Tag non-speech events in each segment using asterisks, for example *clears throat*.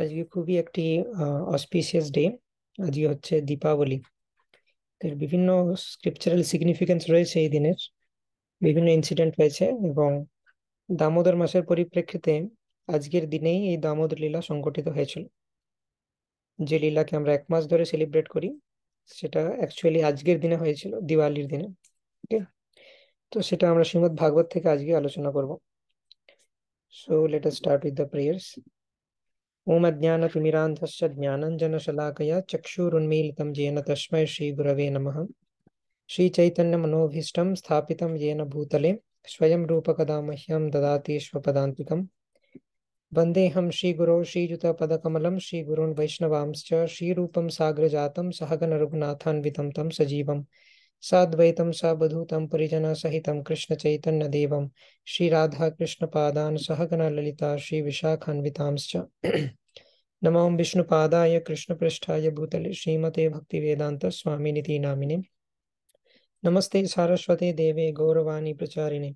আজকে খুবই একটি অসপিসিয়াস ডে আজকে হচ্ছে দীপাবলি এর বিভিন্ন স্ক্রিপচারাল সিগনিফিকেন্স রয়েছে এই দিনের বিভিন্ন ইনসিডেন্ট হয়েছে এবং দামোদর মাসের পরিপ্রেক্ষিতে আজকের দিনেই এই দামোদর লীলা সংগঠিত হয়েছিল যে লীলাকে আমরা এক মাস ধরে সেলিব্রেট করি সেটা অ্যাকচুয়ালি আজকের দিনে হয়েছিল দিওয়ালির দিনে ওকে তো সেটা আমরা শ্রীমদ ভাগবত থেকে আজকে আলোচনা করব so let start with the prayers ओम ज्ञानंजन शलाकया चक्षुरुन्मील येन तस्मै श्रीगुरवे नमः श्रीचैतन्यमनोभीष्टं स्थापितं येन भूतले स्वयं रूपकदा मह्यं ददातीश्वपदान्तिकं वन्देऽहं श्रीगुरो श्रीयुतपदकमलं श्रीगुरून् साग्र श्रीरूपं सहगन सहगनरघुनाथान्वितं तम सजीव साद्वैतं सावधूतं परिजनसहितं कृष्णचैतन्यदेवं श्रीराधाकृष्णपादान् सहगणललिता श्रीविशाखान्वितांश्च नमो विष्णुपादाय कृष्णपृष्ठाय भूतले श्रीमते भक्तिवेदान्तस्वामिनिति नामिने नमस्ते सारस्वते देवे गौरवाणी प्रचारिणे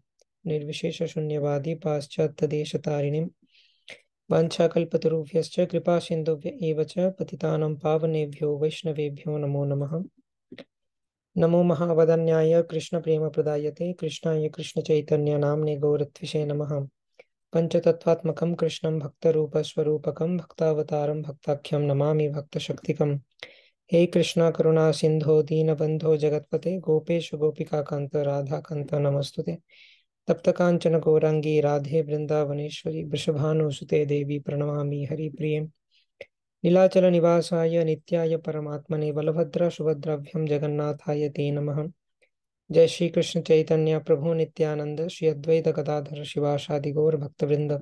निर्विशेषशून्यवादी पाश्चात्यदेशतारिणिं वाञ्छाकल्पतरुभ्यश्च कृपासिन्धुभ्य एव च पतितानां पावनेभ्यो वैष्णवेभ्यो नमो नमः नमो महावदन्याय प्रदायते कृष्णाय कृष्णचैतन्यनाम्ने गौरत्विषे नमः पञ्चतत्त्वात्मकं कृष्णं भक्तरूपस्वरूपकं भक्तावतारं भक्ताख्यं नमामि भक्तशक्तिकं हे कृष्ण करुणा जगतपते गोपेश गोपिका गोपेषु गोपिकान्त राधाकान्त नमस्तुते ते तप्तकाञ्चन राधे वृन्दावनेश्वरि वृषभानुसुते देवी प्रणमामि हरिप्रियम् नीलाचल निवासा नित्याय परमात्मने बलभद्र सुभद्रव्यम जगन्नाथाय ते नम जय श्री कृष्ण चैतन्य प्रभु नित्यानंद श्री अद्वैत गदाधर शिवाशादि गौर भक्तवृंद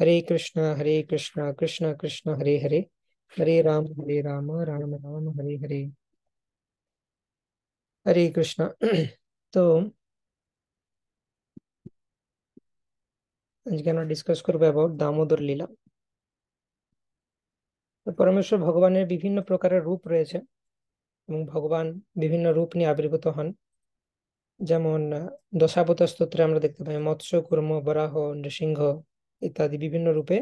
हरे कृष्ण हरे कृष्ण कृष्ण कृष्ण हरे हरे हरे राम हरे राम राम राम हरे हरे हरे कृष्ण *clears throat* तो आज कैन डिस्कस करबे अबाउट दामोदर लीला পরমেশ্বর ভগবানের বিভিন্ন প্রকারের রূপ রয়েছে এবং ভগবান বিভিন্ন রূপ নিয়ে আবির্ভূত হন যেমন দশাবত স্তোত্রে আমরা দেখতে পাই মৎস্য কুর্ম বরাহ নৃসিংহ ইত্যাদি বিভিন্ন রূপে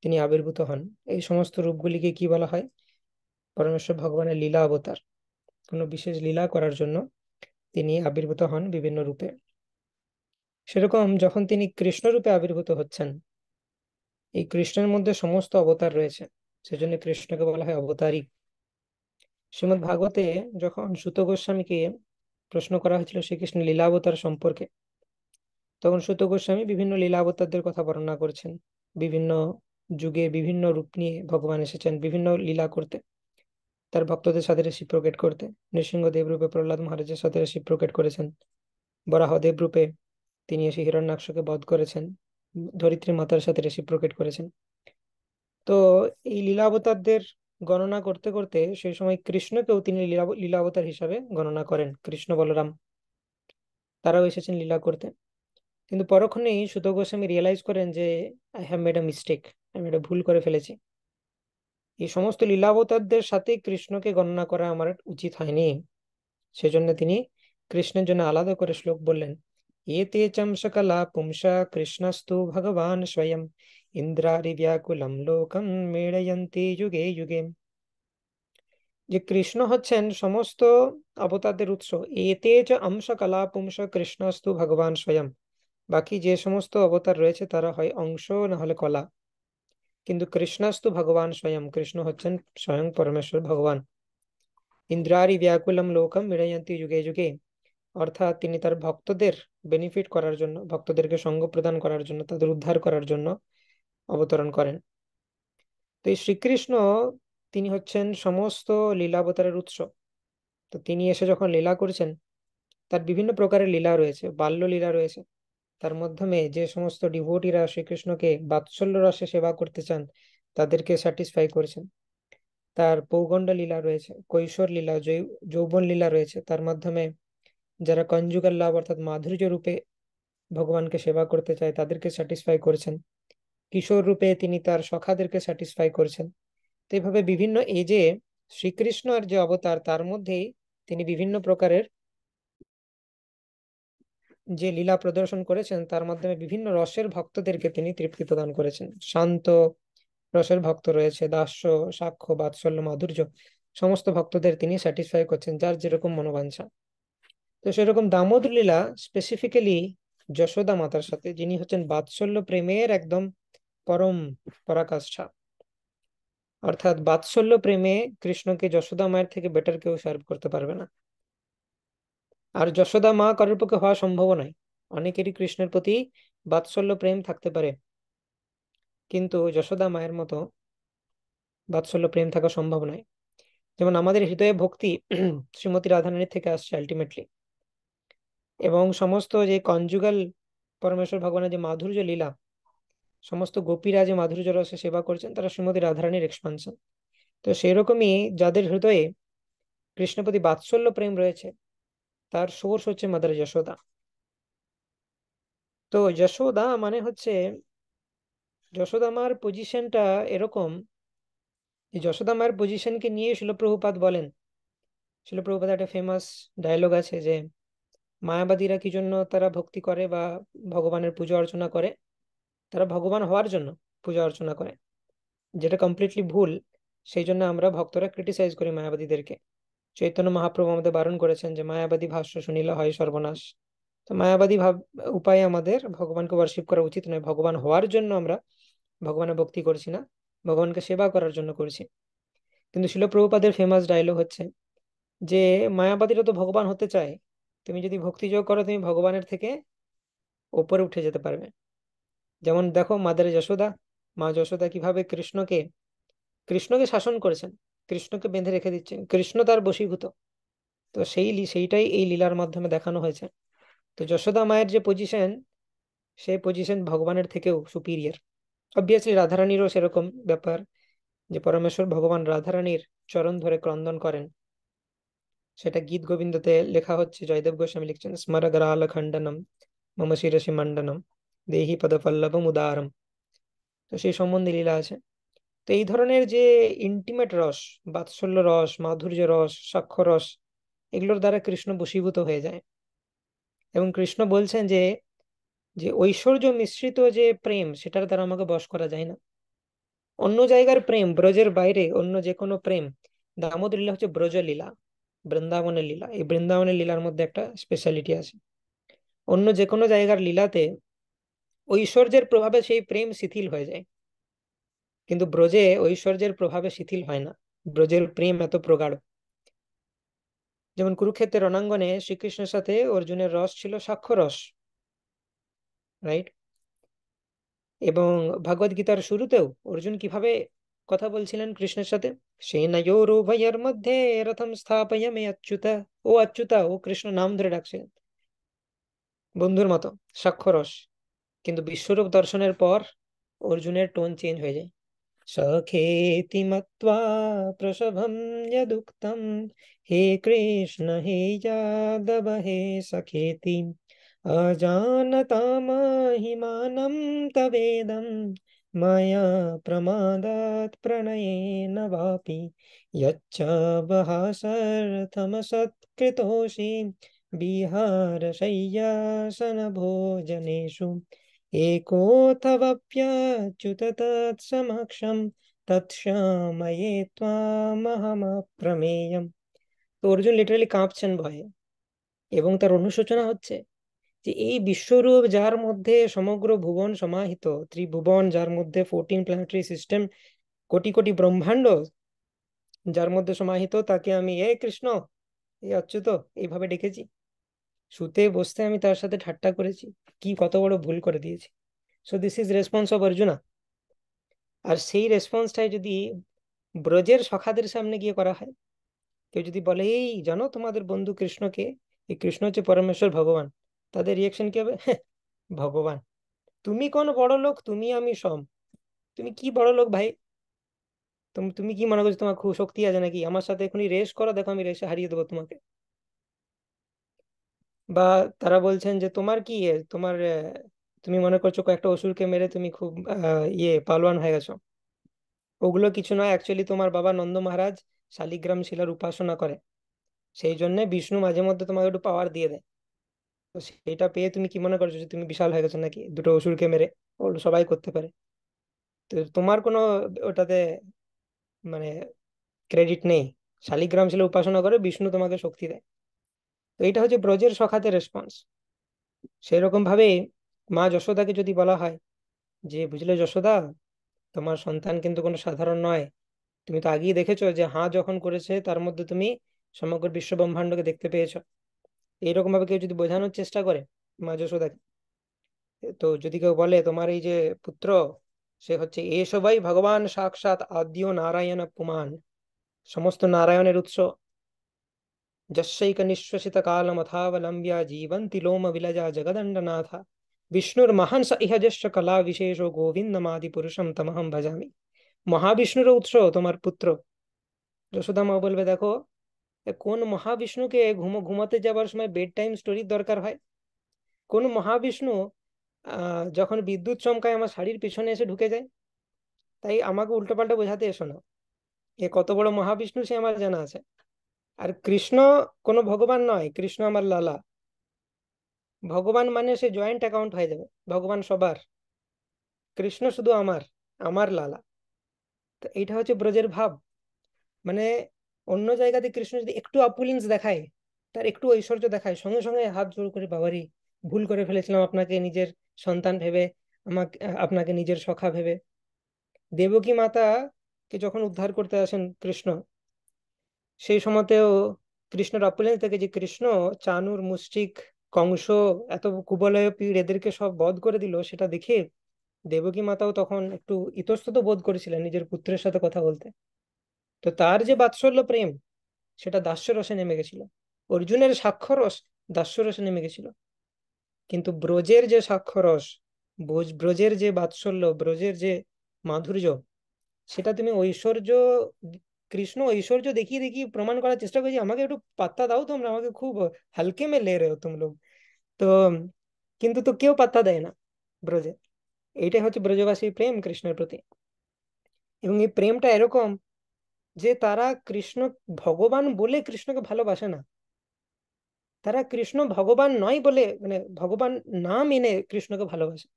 তিনি আবির্ভূত হন এই সমস্ত রূপগুলিকে কি বলা হয় পরমেশ্বর ভগবানের লীলা অবতার কোনো বিশেষ লীলা করার জন্য তিনি আবির্ভূত হন বিভিন্ন রূপে সেরকম যখন তিনি কৃষ্ণ রূপে আবির্ভূত হচ্ছেন এই কৃষ্ণের মধ্যে সমস্ত অবতার রয়েছে সেজন্য কৃষ্ণকে বলা হয় অবতারী শ্রীমদ ভাগবতে যখন সুত গোস্বামীকে প্রশ্ন করা হয়েছিল শ্রীকৃষ্ণ লীলাবতার সম্পর্কে তখন সুত গোস্বামী বিভিন্ন লীলাবতারদের কথা বর্ণনা করছেন বিভিন্ন যুগে বিভিন্ন রূপ নিয়ে ভগবান এসেছেন বিভিন্ন লীলা করতে তার ভক্তদের সাথে প্রকেট করতে নৃসিংহদেব রূপে প্রহ্লাদ মহারাজের সাথে প্রকেট করেছেন বরাহদেব রূপে তিনি এসে হিরণ্যাক্ষকে বধ করেছেন ধরিত্রী মাতার সাথে প্রকেট করেছেন তো এই লীলাবতারদের গণনা করতে করতে সেই সময় কৃষ্ণকেও তিনি লীলাবতার হিসাবে গণনা করেন কৃষ্ণ বলরাম তারাও এসেছেন লীলা করতে কিন্তু পরক্ষণেই সুত গোস্বামী রিয়েলাইজ করেন যে I have made a mistake আমি এটা ভুল করে ফেলেছি এই সমস্ত লীলাবতারদের সাথে কৃষ্ণকে গণনা করা আমার উচিত হয়নি সেজন্য তিনি কৃষ্ণের জন্য আলাদা করে শ্লোক বললেন এতে চমসকলা পুংসা কৃষ্ণস্তু ভগবান স্বয়ং వ్యాకులం లోకం মেড়য়ন্তি যুগে যুগে যে কৃষ্ণ হচ্ছেন সমস্ত অবতাদের উৎস এতে যে অংশ কলা পুংস কৃষ্ণস্তু ভগবান স্বয়ং বাকি যে সমস্ত অবতার রয়েছে তারা হয় অংশ না হলে কলা কিন্তু কৃষ্ণস্তু ভগবান স্বয়ং কৃষ্ণ হচ্ছেন স্বয়ং পরমেশ্বর ভগবান ইন্দ্রারি ব্যাকুলম লোকম মিড়ায়ন্তি যুগে যুগে অর্থাৎ তিনি তার ভক্তদের বেনিফিট করার জন্য ভক্তদেরকে সঙ্গ প্রদান করার জন্য তাদের উদ্ধার করার জন্য অবতরণ করেন তো এই শ্রীকৃষ্ণ তিনি হচ্ছেন সমস্ত লীলা অবতারের উৎস তো তিনি এসে যখন লীলা করছেন তার বিভিন্ন প্রকারের লীলা রয়েছে বাল্য লীলা রয়েছে তার মাধ্যমে যে সমস্ত ডিভোটিরা শ্রীকৃষ্ণকে বাৎসল্য রসে সেবা করতে চান তাদেরকে স্যাটিসফাই করেছেন তার পৌগণ্ড লীলা রয়েছে কৈশোর লীলা যৌবন লীলা রয়েছে তার মাধ্যমে যারা কঞ্জুগাল লাভ অর্থাৎ মাধুর্য রূপে ভগবানকে সেবা করতে চায় তাদেরকে স্যাটিসফাই করেছেন কিশোর রূপে তিনি তার সখাদেরকে স্যাটিসফাই করছেন তো এইভাবে বিভিন্ন এজে আর যে অবতার তার মধ্যেই তিনি বিভিন্ন প্রকারের যে লীলা প্রদর্শন করেছেন তার মাধ্যমে বিভিন্ন রসের ভক্তদেরকে তিনি তৃপ্তি প্রদান করেছেন শান্ত রসের ভক্ত রয়েছে দাস্য সাক্ষ্য বাৎসল্য মাধুর্য সমস্ত ভক্তদের তিনি স্যাটিসফাই করছেন যার যেরকম মনোবাঞ্ছা তো সেরকম দামোদর লীলা স্পেসিফিক্যালি যশোদা মাতার সাথে যিনি হচ্ছেন বাৎসল্য প্রেমের একদম পরম পরাকাষ্ঠা অর্থাৎ বাৎসল্য প্রেমে কৃষ্ণকে যশোদা মায়ের থেকে বেটার কেউ সার্ভ করতে পারবে না আর যশোদা মা কারোর পক্ষে হওয়া সম্ভব নয় অনেকেরই কৃষ্ণের প্রতি বাৎসল্য প্রেম থাকতে পারে কিন্তু যশোদা মায়ের মতো বাৎসল্য প্রেম থাকা সম্ভব নয় যেমন আমাদের হৃদয়ে ভক্তি *clears throat* শ্রীমতী রাধারানীর থেকে আসছে আলটিমেটলি এবং সমস্ত যে কনজুগাল পরমেশ্বর ভগবানের যে মাধুর্য লীলা সমস্ত গোপীরা যে মাধুর্য রসে সেবা করছেন তারা শ্রীমতী রাধারানীর এক্সপানশন তো সেরকমই যাদের হৃদয়ে কৃষ্ণপতি বাৎসল্য প্রেম রয়েছে তার সোর্স হচ্ছে মাদার যশোদা তো যশোদা মানে হচ্ছে যশোদা মার পজিশনটা এরকম যশোদা মার পজিশনকে নিয়ে শিলপ্রভুপাত বলেন শিলপ্রভুপাত একটা ফেমাস ডায়লগ আছে যে মায়াবাদীরা কি জন্য তারা ভক্তি করে বা ভগবানের পুজো অর্চনা করে তারা ভগবান হওয়ার জন্য পূজা অর্চনা করে যেটা কমপ্লিটলি ভুল সেই জন্য আমরা ভক্তরা ক্রিটিসাইজ করি মায়াবাদীদেরকে চৈতন্য মহাপ্রভু আমাদের বারণ করেছেন যে মায়াবাদী ভাষ্য শুনিলে হয় সর্বনাশ তো মায়াবাদী ভাব উপায়ে আমাদের ভগবানকে ওয়ার্শিপ করা উচিত নয় ভগবান হওয়ার জন্য আমরা ভগবানের ভক্তি করছি না ভগবানকে সেবা করার জন্য করছি কিন্তু শিলপ্রভুপাদের ফেমাস ডায়লগ হচ্ছে যে মায়াবাদীরা তো ভগবান হতে চায় তুমি যদি ভক্তিযোগ করো তুমি ভগবানের থেকে ওপরে উঠে যেতে পারবে যেমন দেখো মাদারে যশোদা মা যশোদা কিভাবে কৃষ্ণকে কৃষ্ণকে শাসন করেছেন কৃষ্ণকে বেঁধে রেখে দিচ্ছেন কৃষ্ণ তার বশীভূত তো সেই সেইটাই এই লীলার মাধ্যমে দেখানো হয়েছে তো যশোদা মায়ের যে পজিশন সেই পজিশন ভগবানের থেকেও সুপিরিয়ার অবভিয়াসলি রাধারানীরও সেরকম ব্যাপার যে পরমেশ্বর ভগবান রাধারানীর চরণ ধরে ক্রন্দন করেন সেটা গীত গোবিন্দতে লেখা হচ্ছে জয়দেব গোস্বামী লিখছেন স্মরগরাল খণ্ডনম মম শিরসি মণ্ডনম দেহি পদপল্লবম উদারম তো সেই সম্বন্ধে লীলা আছে তো এই ধরনের যে ইন্টিমেট রস বাৎসল্য রস মাধুর্য রস সাক্ষ্য রস এগুলোর দ্বারা কৃষ্ণ বশীভূত হয়ে যায় এবং কৃষ্ণ বলছেন যে যে ঐশ্বর্য মিশ্রিত যে প্রেম সেটার দ্বারা আমাকে বস করা যায় না অন্য জায়গার প্রেম ব্রজের বাইরে অন্য যে কোনো প্রেম দামোদর লীলা হচ্ছে ব্রজ লীলা বৃন্দাবনের লীলা এই বৃন্দাবনের লীলার মধ্যে একটা স্পেশালিটি আছে অন্য যে কোনো জায়গার লীলাতে ঐশ্বর্যের প্রভাবে সেই প্রেম শিথিল হয়ে যায় কিন্তু ব্রজে ঐশ্বর্যের প্রভাবে শিথিল হয় না ব্রজের প্রেম এত প্রগাঢ় যেমন কুরুক্ষেত্রের রণাঙ্গনে শ্রীকৃষ্ণের সাথে অর্জুনের রস ছিল সাক্ষরস রাইট এবং ভগবদ গীতার শুরুতেও অর্জুন কিভাবে কথা বলছিলেন কৃষ্ণের সাথে সেনায়োরোভয়ের মধ্যে রথম স্থাপয় এ অচ্যুতা ও অচ্যুতা ও কৃষ্ণ নাম ধরে ডাকছিলেন বন্ধুর মতো সাক্ষরস কিন্তু বিশ্বরূপ দর্শনের পর অর্জুনের টোন চেঞ্জ হয়ে যায় সখেতি মত্বা প্রসভম যদুক্তম হে কৃষ্ণ হে যাদব হে সখেতি अजानता महिमानं तवेदं मया प्रमादात् प्रणयेन वापि यच्च वहासर्थमसत्कृतोऽसि विहारशय्यासनभोजनेषु एकोऽथवप्याच्युत तत्समक्षं তৎসময়ে ত্বামহমপ্রমেয়ম তো অর্জুন লিটারালি কাঁপছেন ভয়ে এবং তার অনুশোচনা হচ্ছে যে এই বিশ্বরূপ যার মধ্যে সমগ্র ভুবন সমাহিত ত্রিভুবন যার মধ্যে ফোরটিন প্ল্যানেটারি সিস্টেম কোটি কোটি ব্রহ্মাণ্ড যার মধ্যে সমাহিত তাকে আমি এ কৃষ্ণ এই অচ্যুত এইভাবে ডেকেছি শুতে বসতে আমি তার সাথে ঠাট্টা করেছি কি কত বড় ভুল করে দিয়েছি so this is response of Arjuna আর সেই রেসপন্সটাই যদি ব্রজের সখাদের সামনে গিয়ে করা হয় কেউ যদি বলে এই জানো তোমাদের বন্ধু কৃষ্ণকে এই কৃষ্ণ হচ্ছে পরমেশ্বর ভগবান তাদের রিয়াকশন কি হবে হ্যাঁ, ভগবান তুমি কোন বড় লোক তুমি আমি সম তুমি কি বড় লোক ভাই তুমি কি মনে করছো তোমার খুব শক্তি আছে নাকি আমার সাথে এখনই রেস করো দেখো আমি রেসে হারিয়ে দেবো তোমাকে বা তারা বলছেন যে তোমার কি তোমার আহ, তুমি মনে করছো কয়েকটা অসুরকে মেরে তুমি খুব আহ, ইয়ে পালোয়ান হয়ে গেছো ওগুলো কিছু নয় অ্যাকচুয়ালি তোমার বাবা নন্দ মহারাজ শালিগ্রাম শিলার উপাসনা করে সেই জন্য বিষ্ণু মাঝে মধ্যে তোমাকে একটু পাওয়ার দিয়ে দেয় তো সেটা পেয়ে তুমি কি মনে করছো যে তুমি বিশাল হয়ে গেছো নাকি দুটো অসুরকে মেরে ওগুলো সবাই করতে পারে তো তোমার কোনো ওটাতে মানে ক্রেডিট নেই শালিগ্রাম শিলা উপাসনা করে বিষ্ণু তোমাকে শক্তি দেয় তো এটা হচ্ছে ব্রজের সখাতে রেসপন্স সেই রকম ভাবে মা যশোদাকে যদি বলা হয় যে বুঝলে যশোদা তোমার সন্তান কিন্তু কোনো সাধারণ নয় তুমি তো আগেই দেখেছো যে হা যখন করেছে তার মধ্যে তুমি সমগ্র বিশ্ব ব্রহ্মাণ্ডকে দেখতে পেয়েছো এইরকম ভাবে কেউ যদি বোঝানোর চেষ্টা করে মা যশোদাকে তো যদি কেউ বলে তোমার এই যে পুত্র সে হচ্ছে এ সবাই ভগবান সাক্ষাৎ আদ্য নারায়ণ পুমান সমস্ত নারায়ণের উৎস जश्चैकनिश्वसितकालमथावलम्ब्य जीवन्ति लोमविलजा जगदण्डनाथ विष्णुर्महंस इह जश्च कला विशेषो गोविन्दमादिपुरुषं तमहं भजामि महाविष्णुर उत्स तुम्हार पुत्र যশোদা মা বলবে দেখো কোন মহাবিষ্ণুকে ঘুমো ঘুমাতে যাবার সময় বেড টাইম স্টোরির দরকার হয় কোন মহাবিষ্ণু যখন বিদ্যুৎ চমকায় আমার শাড়ির পিছনে এসে ঢুকে যায় তাই আমাকে উল্টোপাল্টা বোঝাতে এসো না এ কত বড় মহাবিষ্ণু সে আমার জানা আছে আর কৃষ্ণ কোনো ভগবান নয় কৃষ্ণ আমার লালা ভগবান মানে সে জয়েন্ট অ্যাকাউন্ট হয়ে যাবে ভগবান সবার কৃষ্ণ শুধু আমার আমার লালা তো এইটা হচ্ছে ব্রজের ভাব মানে অন্য জায়গাতে কৃষ্ণ যদি একটু অপুলেন্স দেখায় তার একটু ঐশ্বর্য দেখায় সঙ্গে সঙ্গে হাত জোর করে বাবারি ভুল করে ফেলেছিলাম আপনাকে নিজের সন্তান ভেবে আমাকে আপনাকে নিজের সখা ভেবে দেবকী মাতা কে যখন উদ্ধার করতে আসেন কৃষ্ণ সেই সময়তেও কৃষ্ণ রাপুলেন থেকে যে কৃষ্ণ চানুর মুষ্টিক কংস এত কুবলয় পীর এদেরকে সব বধ করে দিল সেটা দেখে দেবকী মাতাও তখন একটু ইতস্তত বোধ করেছিলেন নিজের পুত্রের সাথে কথা বলতে তো তার যে বাৎসল্য প্রেম সেটা দাস্যরসে নেমে গেছিল অর্জুনের সাক্ষরস দাস্যরসে নেমে গেছিল কিন্তু ব্রজের যে সাক্ষরস ব্রজের যে বাৎসল্য ব্রজের যে মাধুর্য সেটা তুমি ঐশ্বর্য কৃষ্ণ ঐশ্বর্য দেখিয়ে দেখিয়ে প্রমাণ করার চেষ্টা করেছি আমাকে একটু পাত্তা দাও তোমরা আমাকে খুব হালকে মে লে রে তোম লোক তো কিন্তু তো কেউ পাত্তা দেয় না ব্রজে এইটাই হচ্ছে ব্রজবাসীর প্রেম কৃষ্ণের প্রতি এবং এই প্রেমটা এরকম যে তারা কৃষ্ণ ভগবান বলে কৃষ্ণকে ভালোবাসে না তারা কৃষ্ণ ভগবান নয় বলে মানে ভগবান না মেনে কৃষ্ণকে ভালোবাসে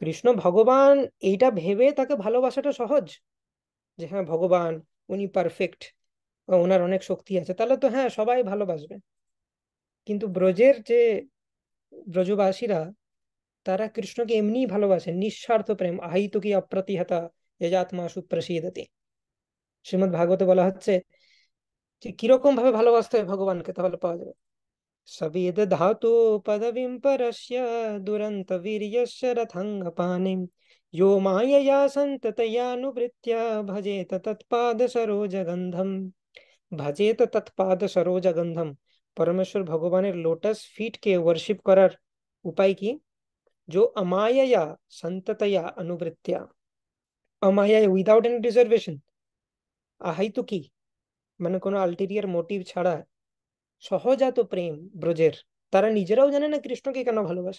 কৃষ্ণ ভগবান এইটা ভেবে তাকে ভালোবাসাটা সহজ যে হ্যাঁ ভগবান উনি পারফেক্ট ওনার অনেক শক্তি আছে তাহলে তো হ্যাঁ সবাই ভালোবাসবে কিন্তু ব্রজের যে ব্রজবাসীরা তারা কৃষ্ণকে এমনি ভালোবাসে নিঃস্বার্থ প্রেম আহিত কি অপ্রতিহতা যজাত্মা সুপ্রসিদতি শ্রীমদ ভাগবতে বলা হচ্ছে যে কিরকম ভাবে ভালোবাসতে হবে ভগবানকে তাহলে পাওয়া যাবে সবিদ ধাতু পদবিম পরস্য দুরন্ত বীর্যস্য রথাঙ্গ পানিম यो मयया सततयानुवृत्या भजेत तत्द सरोजगंधम भजेत तत्पाद सरोजगंधम परमेश्वर भगवान लोटस फीट के वर्शिप करर उपाय की जो अमायया संततया अनुवृत्या अमाया विदाउट एनी रिजर्वेशन आहितु मन को अल्टीरियर मोटिव छाड़ा सहजात तो प्रेम ब्रजेर तारा निजेरा जाने ना कृष्ण के क्या भलोबा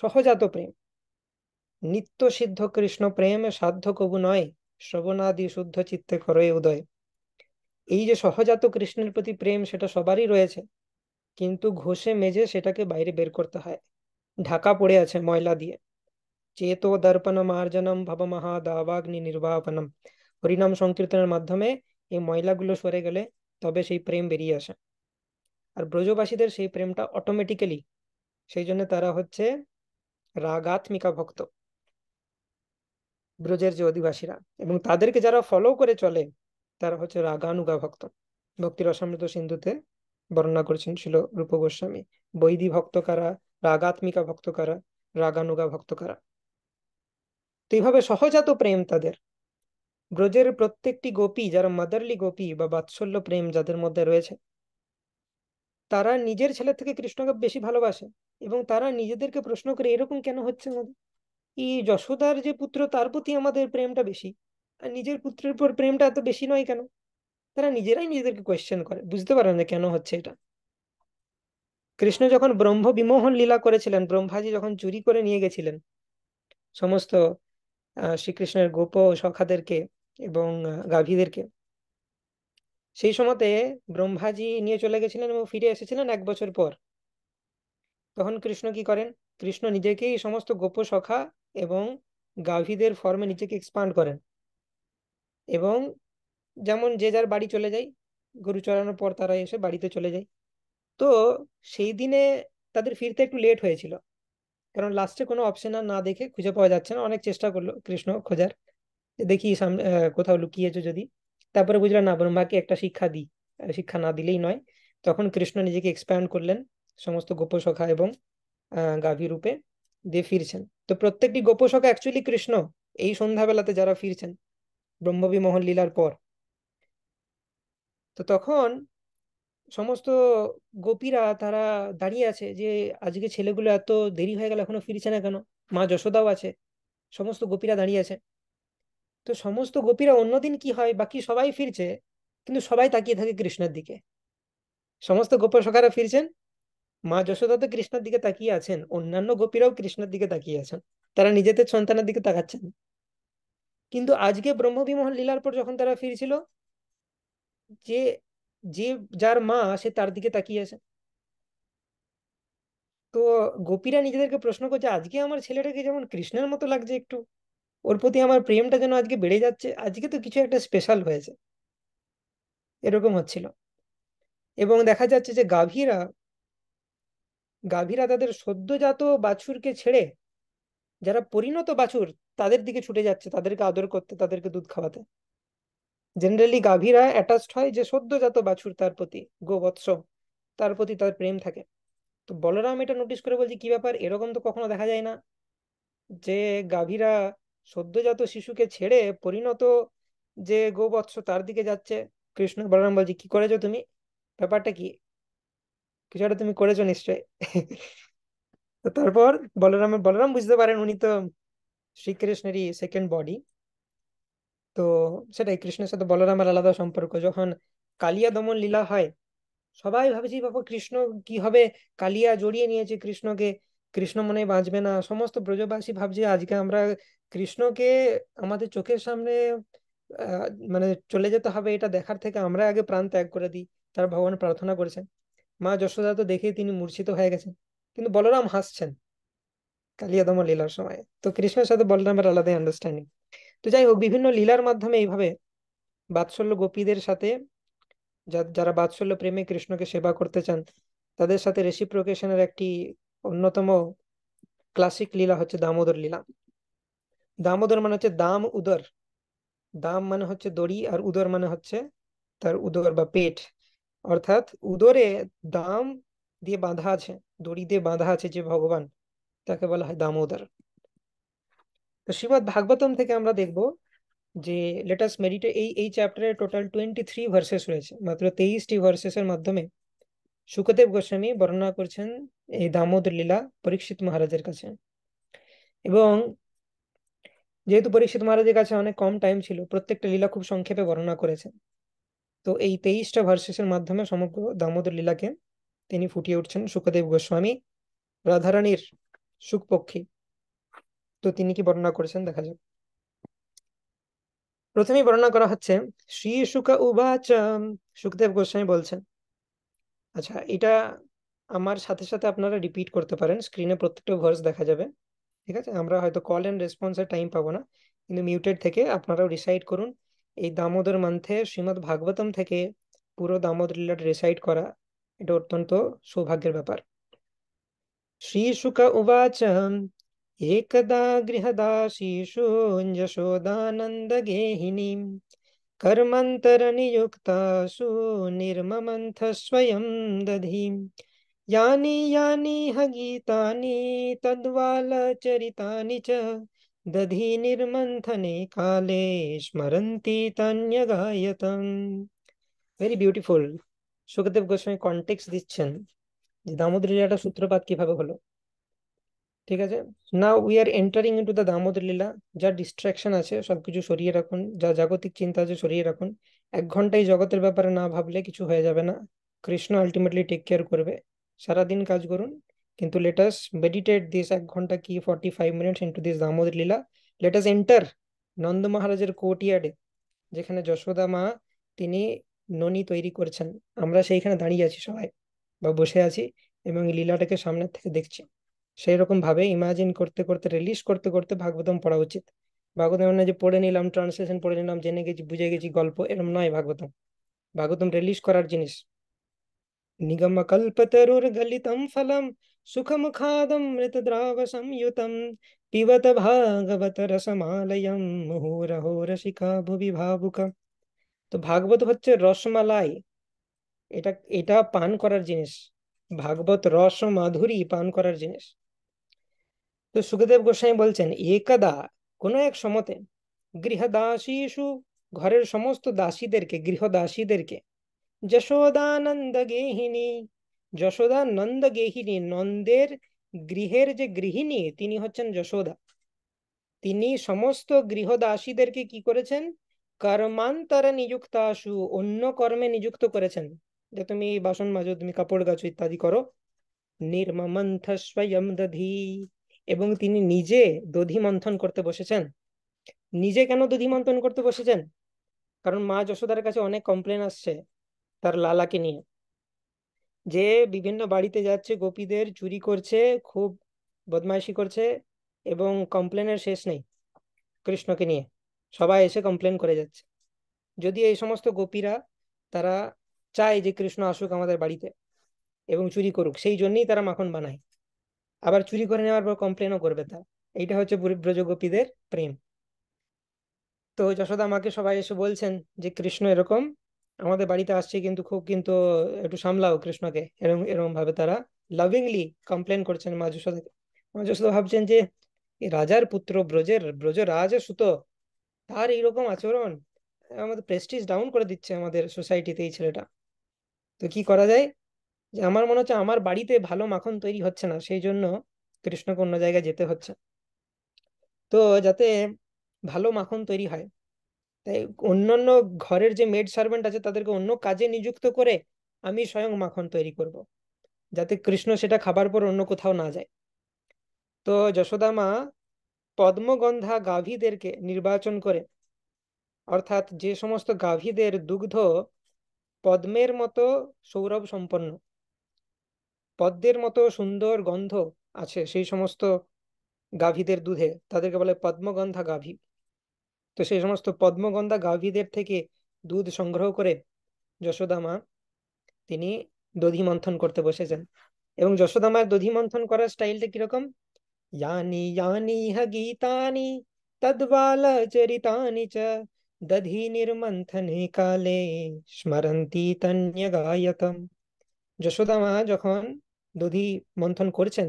सहजात तो प्रेम নিত্য সিদ্ধ কৃষ্ণ প্রেম সাধ্য কবু নয় শ্রবণাদি শুদ্ধ চিত্তে করে উদয় এই যে সহজাত কৃষ্ণের প্রতি প্রেম সেটা সবারই রয়েছে কিন্তু ঘষে মেজে সেটাকে বাইরে বের করতে হয় ঢাকা পড়ে আছে ময়লা দিয়ে চেতো দর্পণ মার্জনম ভব মহা দাবাগ্নি নির্বাপনম হরিনাম সংকীর্তনের মাধ্যমে এই ময়লাগুলো সরে গেলে তবে সেই প্রেম বেরিয়ে আসে আর ব্রজবাসীদের সেই প্রেমটা অটোমেটিক্যালি সেই জন্য তারা হচ্ছে রাগাত্মিকা ভক্ত ব্রজের যে অধিবাসীরা এবং তাদেরকে যারা ফলো করে চলে তারা হচ্ছে রাগানুগা ভক্ত ভক্তির অসামৃত সিন্ধুতে বর্ণনা করেছেন ছিল রূপ গোস্বামী বৈদি ভক্ত কারা রাগাত্মিকা ভক্ত কারা রাগানুগা ভক্ত কারা তো এইভাবে সহজাত প্রেম তাদের ব্রজের প্রত্যেকটি গোপী যারা মাদারলি গোপী বা বাৎসল্য প্রেম যাদের মধ্যে রয়েছে তারা নিজের ছেলের থেকে কৃষ্ণকে বেশি ভালোবাসে এবং তারা নিজেদেরকে প্রশ্ন করে এরকম কেন হচ্ছে আমাদের এই যশোদার যে পুত্র তার প্রতি আমাদের প্রেমটা বেশি আর নিজের পুত্রের পর প্রেমটা এত বেশি নয় কেন তারা নিজেরাই নিজেদেরকে কোয়েশ্চেন করে বুঝতে পারে না কেন হচ্ছে এটা কৃষ্ণ যখন ব্রহ্ম বিমোহন লীলা করেছিলেন ব্রহ্মাজি যখন চুরি করে নিয়ে গেছিলেন সমস্ত শ্রীকৃষ্ণের গোপ সখাদেরকে এবং গাভীদেরকে সেই সময়তে ব্রহ্মাজি নিয়ে চলে গেছিলেন এবং ফিরে এসেছিলেন এক বছর পর তখন কৃষ্ণ কি করেন কৃষ্ণ নিজেকেই সমস্ত গোপ সখা এবং গাভীদের ফর্মে নিজেকে এক্সপান্ড করেন এবং যেমন যে যার বাড়ি চলে যায় গরু চড়ানোর পর তারা এসে বাড়িতে চলে যায় তো সেই দিনে তাদের ফিরতে একটু লেট হয়েছিল কারণ লাস্টে কোনো অপশন আর না দেখে খুঁজে পাওয়া যাচ্ছে না অনেক চেষ্টা করলো কৃষ্ণ খোঁজার দেখি সামনে কোথাও লুকিয়েছো যদি তারপরে বুঝলাম না ব্রহ্মাকে একটা শিক্ষা দিই শিক্ষা না দিলেই নয় তখন কৃষ্ণ নিজেকে এক্সপ্যান্ড করলেন সমস্ত গোপসখা এবং গাভী রূপে দিয়ে ফিরছেন তো প্রত্যেকটি গোপসখা অ্যাকচুয়ালি কৃষ্ণ এই সন্ধ্যাবেলাতে যারা ফিরছেন ব্রহ্মবি মোহন লীলার পর তো তখন সমস্ত গোপীরা তারা দাঁড়িয়ে আছে যে আজকে ছেলেগুলো এত দেরি হয়ে গেল এখনো ফিরছে না কেন মা যশোদাও আছে সমস্ত গোপীরা দাঁড়িয়ে আছে তো সমস্ত গোপীরা অন্যদিন কি হয় বাকি সবাই ফিরছে কিন্তু সবাই তাকিয়ে থাকে কৃষ্ণের দিকে সমস্ত গোপসখারা ফিরছেন মা যশোদা তো কৃষ্ণের দিকে তাকিয়ে আছেন অন্যান্য গোপীরাও কৃষ্ণের দিকে তাকিয়ে আছেন তারা নিজেদের সন্তানের দিকে তাকাচ্ছেন কিন্তু আজকে ব্রহ্মবিমোহন লীলার পর যখন তারা ফিরছিল যে যে যার মা সে তার দিকে তাকিয়ে আছে তো গোপীরা নিজেদেরকে প্রশ্ন করছে আজকে আমার ছেলেটাকে যেমন কৃষ্ণের মতো লাগছে একটু ওর প্রতি আমার প্রেমটা যেন আজকে বেড়ে যাচ্ছে আজকে তো কিছু একটা স্পেশাল হয়েছে এরকম হচ্ছিল এবং দেখা যাচ্ছে যে গাভীরা গাভীরা তাদের সদ্যজাত বাছুরকে ছেড়ে যারা পরিণত বাছুর তাদের দিকে ছুটে যাচ্ছে তাদেরকে আদর করতে তাদেরকে দুধ খাওয়াতে জেনারেলি গাভীরা অ্যাটাচড হয় যে সদ্যজাত বাছুর তার প্রতি গোবৎস তার প্রতি তার প্রেম থাকে তো বলরাম এটা নোটিশ করে বলছি কি ব্যাপার এরকম তো কখনো দেখা যায় না যে গাভীরা সদ্যজাত শিশুকে ছেড়ে পরিণত যে গোবৎস তার দিকে যাচ্ছে কৃষ্ণ বলরাম বলছে কি করেছো তুমি ব্যাপারটা কি কিছু একটা তুমি করেছো নিশ্চয় তো তারপর বলরাম বলরাম বুঝতে পারেন উনি তো শ্রীকৃষ্ণেরই সেকেন্ড বডি তো সেটাই কৃষ্ণের সাথে বলরামের আলাদা সম্পর্ক যখন কালিয়া দমন লীলা হয় সবাই ভাবছি বাবা কৃষ্ণ কি হবে কালিয়া জড়িয়ে নিয়েছে কৃষ্ণকে কৃষ্ণ মনে বাঁচবে না সমস্ত ব্রজবাসী ভাবছে আজকে আমরা কৃষ্ণকে আমাদের চোখের সামনে মানে চলে যেতে হবে এটা দেখার থেকে আমরা আগে প্রাণ ত্যাগ করে দিই তার ভগবান প্রার্থনা করেছেন মা যশোদা তো দেখেই তিনি মূর্ছিত হয়ে গেছেন কিন্তু বলরাম হাসছেন কালিয়াদম লীলার সময় তো কৃষ্ণের সাথে বলরামের আলাদাই আন্ডারস্ট্যান্ডিং তো যাই হোক বিভিন্ন লীলার মাধ্যমে এইভাবে বাৎসল্য গোপীদের সাথে যারা বাৎসল্য প্রেমে কৃষ্ণকে সেবা করতে চান তাদের সাথে রেসিপ্রোকেশনের একটি অন্যতম ক্লাসিক লীলা হচ্ছে দামোদর লীলা দামোদর মানে হচ্ছে দাম উদর দাম মানে হচ্ছে দড়ি আর উদর মানে হচ্ছে তার উদর বা পেট অর্থাৎ উদরে দাম দিয়ে বাঁধা আছে দড়ি দিয়ে বাঁধা আছে যে ভগবান তাকে বলা হয় দামোদর তো শ্রীমৎ ভাগবতম থেকে আমরা দেখব যে লেটাস মেডিটে এই এই চ্যাপ্টারে টোটাল টোয়েন্টি থ্রি ভার্সেস রয়েছে মাত্র তেইশটি ভার্সেসের মাধ্যমে সুখদেব গোস্বামী বর্ণনা করছেন এই দামোদর লীলা পরীক্ষিত মহারাজের কাছে এবং যেহেতু পরীক্ষিত মহারাজের কাছে অনেক কম টাইম ছিল প্রত্যেকটা লীলা খুব সংক্ষেপে বর্ণনা করেছেন তো এই তেইশটা ভার্সেসের মাধ্যমে সমগ্র দামোদর লীলাকে তিনি ফুটিয়ে উঠছেন সুখদেব গোস্বামী রাধারানীর সুখপক্ষী তো তিনি কি বর্ণনা করেছেন দেখা যাক প্রথমেই বর্ণনা করা হচ্ছে শ্রী সুখা উবাচ সুখদেব গোস্বামী বলছেন আচ্ছা এটা আমার সাথে সাথে আপনারা রিপিট করতে পারেন স্ক্রিনে প্রত্যেকটা ভার্স দেখা যাবে ঠিক আছে আমরা হয়তো কল অ্যান্ড রেসপন্সের টাইম পাবো না কিন্তু মিউটেড থেকে আপনারাও ডিসাইড করুন दामोदर मंथे श्रीमद भागवतम थे पुरो दामोदर लीला रेसाइट करा अत्यंत सौभाग्य बेपार श्रीशुका उवाच एकदा गृहदाशीषु यशोदानन्द गेहिनी कर्मन्तर नियुक्तासु निर्ममन्थ स्वयं दधि यानि यानि ह गीतानि तद्वालचरितानि दधि निर्मन्थने কালে स्मरन्ति তান্যগায়তম very beautiful Sukhdev Goswami context দিচ্ছেন যে দামোদর লীলাটা সূত্রপাত কিভাবে হলো ঠিক আছে now we are entering into the Damodar lila যা ডিস্ট্রাকশন আছে সবকিছু সরিয়ে রাখুন যা জাগতিক চিন্তা আছে সরিয়ে রাখুন এক ঘন্টায় জগতের ব্যাপারে না ভাবলে কিছু হয়ে যাবে না কৃষ্ণ আলটিমেটলি টেক কেয়ার করবে সারাদিন কাজ করুন কিন্তু লেট আস মেডিটেট দিস এক ঘন্টা কি forty five minutes into this Damodar lila let us enter Nanda মহারাজের কোর্টিয়ার্ডে যেখানে যশোদা মা তিনি ননি তৈরি করছেন আমরা সেইখানে দাঁড়িয়ে আছি সবাই বা বসে আছি এবং লীলাটাকে সামনের থেকে দেখছি সেই রকম ভাবে ইমাজিন করতে করতে রিলিজ করতে করতে ভাগবতম পড়া উচিত ভাগবতম যে পড়ে নিলাম ট্রান্সলেশন পড়ে নিলাম জেনে গেছি বুঝে গেছি গল্প এরম নয় ভাগবতম ভাগবতম রিলিজ করার জিনিস নিগম কল্পতরুর গলিতম ফলম सुखमुखादं मृतद्रावसंयुतं पिबत ভাগবতরসমালয়ম মুহুরহো রসিকা ভুবি ভাবুকা তো ভাগবত হচ্ছে রসমালাই এটা এটা পান করার জিনিস ভাগবত রস মাধুরী পান করার জিনিস তো সুখদেব গোস্বাই বলছেন একদা কোনো এক সমতে গৃহদাসীষু ঘরের সমস্ত দাসীদেরকে গৃহদাসীদেরকে যশোদানন্দ গেহিনী যশোদা নন্দ গেহিনী নন্দের গৃহের যে গৃহিণী তিনি হচ্ছেন যশোদা তিনি সমস্ত গৃহদাসীদেরকে কি করেছেন কর্মান্তরে নিযুক্তাসু অন্য কর্মে নিযুক্ত করেছেন যে তুমি বাসন মাজো তুমি কাপড় গাছো ইত্যাদি করো নির্মমন্থ স্বয়ং দধি এবং তিনি নিজে দধি মন্থন করতে বসেছেন নিজে কেন দধি মন্থন করতে বসেছেন কারণ মা যশোদার কাছে অনেক কমপ্লেন আসছে তার লালাকে নিয়ে যে বিভিন্ন বাড়িতে যাচ্ছে গোপীদের চুরি করছে খুব বদমাইশি করছে এবং কমপ্লেনের শেষ নেই কৃষ্ণকে নিয়ে সবাই এসে কমপ্লেন করে যাচ্ছে যদি এই সমস্ত গোপীরা তারা চায় যে কৃষ্ণ আসুক আমাদের বাড়িতে এবং চুরি করুক সেই জন্যই তারা মাখন বানায় আবার চুরি করে নেওয়ার পর কমপ্লেনও করবে তা এইটা হচ্ছে ব্রজগোপীদের প্রেম তো যশোদা মাকে সবাই এসে বলছেন যে কৃষ্ণ এরকম আমাদের বাড়িতে আসছে কিন্তু খুব কিন্তু একটু সামলাও কৃষ্ণকে এরকম এরকম ভাবে তারা লাভিংলি কমপ্লেন করছেন মাজুসদাকে মাজুসদা ভাবছেন যে রাজার পুত্র ব্রজের ব্রজ রাজ সুতো তার এইরকম আচরণ আমাদের প্রেস্টিজ ডাউন করে দিচ্ছে আমাদের সোসাইটিতে এই ছেলেটা তো কি করা যায় যে আমার মনে হচ্ছে আমার বাড়িতে ভালো মাখন তৈরি হচ্ছে না সেই জন্য কৃষ্ণকে অন্য জায়গায় যেতে হচ্ছে তো যাতে ভালো মাখন তৈরি হয় তাই অন্যান্য ঘরের যে মেড সার্ভেন্ট আছে তাদেরকে অন্য কাজে নিযুক্ত করে আমি স্বয়ং মাখন তৈরি করব। যাতে কৃষ্ণ সেটা খাবার পর অন্য কোথাও না যায় তো যশোদা মা পদ্মগন্ধা গাভীদেরকে নির্বাচন করে অর্থাৎ যে সমস্ত গাভীদের দুগ্ধ পদ্মের মতো সৌরভ সম্পন্ন পদ্মের মতো সুন্দর গন্ধ আছে সেই সমস্ত গাভীদের দুধে তাদেরকে বলে পদ্মগন্ধা গাভী তো সেই সমস্ত পদ্মগন্ধা গাভীদের থেকে দুধ সংগ্রহ করে যশোদা মা তিনি দধি মন্থন করতে বসেছেন এবং যশোদা মায়ের দধি মন্থন করার স্টাইলটা কিরকম ইয়ানি ইয়ানি হগীতানি তদ্বাল চরিতানি চ দধি নির্মন্থনে কালে স্মরন্তি তন্য গায়কম যশোদা মা যখন দধি মন্থন করছেন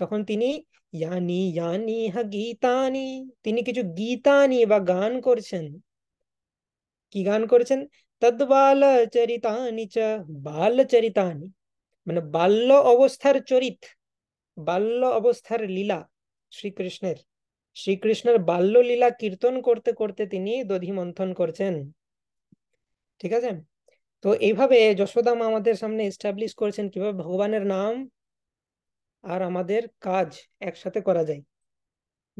তখন তিনি ইয়ানি ইয়ানি হা গীতানি তিনি কিছু গীতানি বা গান করছেন কি গান করছেন তদ্বাল চরিতানি চ বাল চরিতানি মানে বাল্য অবস্থার চরিত বাল্য অবস্থার লীলা শ্রীকৃষ্ণের শ্রীকৃষ্ণের বাল্য লীলা কীর্তন করতে করতে তিনি দধি মন্থন করছেন ঠিক আছে তো এইভাবে যশোদাম আমাদের সামনে এস্টাবলিশ করেছেন কিভাবে ভগবানের নাম আর আমাদের কাজ একসাথে করা যায়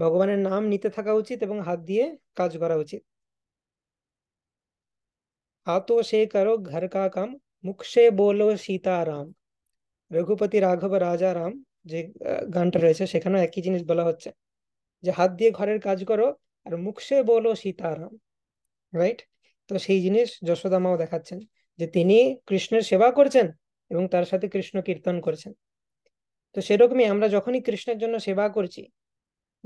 ভগবানের নাম নিতে থাকা উচিত এবং হাত দিয়ে কাজ করা উচিত হাতো সে কারো ঘর কা কাম মুখে বলো সীতারাম রঘুপতি রাঘব রাজা রাম যে গানটা রয়েছে সেখানেও একই জিনিস বলা হচ্ছে যে হাত দিয়ে ঘরের কাজ করো আর মুখে বলো সীতারাম রাইট তো সেই জিনিস যশোদামাও দেখাচ্ছেন যে তিনি কৃষ্ণের সেবা করছেন এবং তার সাথে কৃষ্ণ কীর্তন করছেন তো সেরকমই আমরা যখনই কৃষ্ণের জন্য সেবা করছি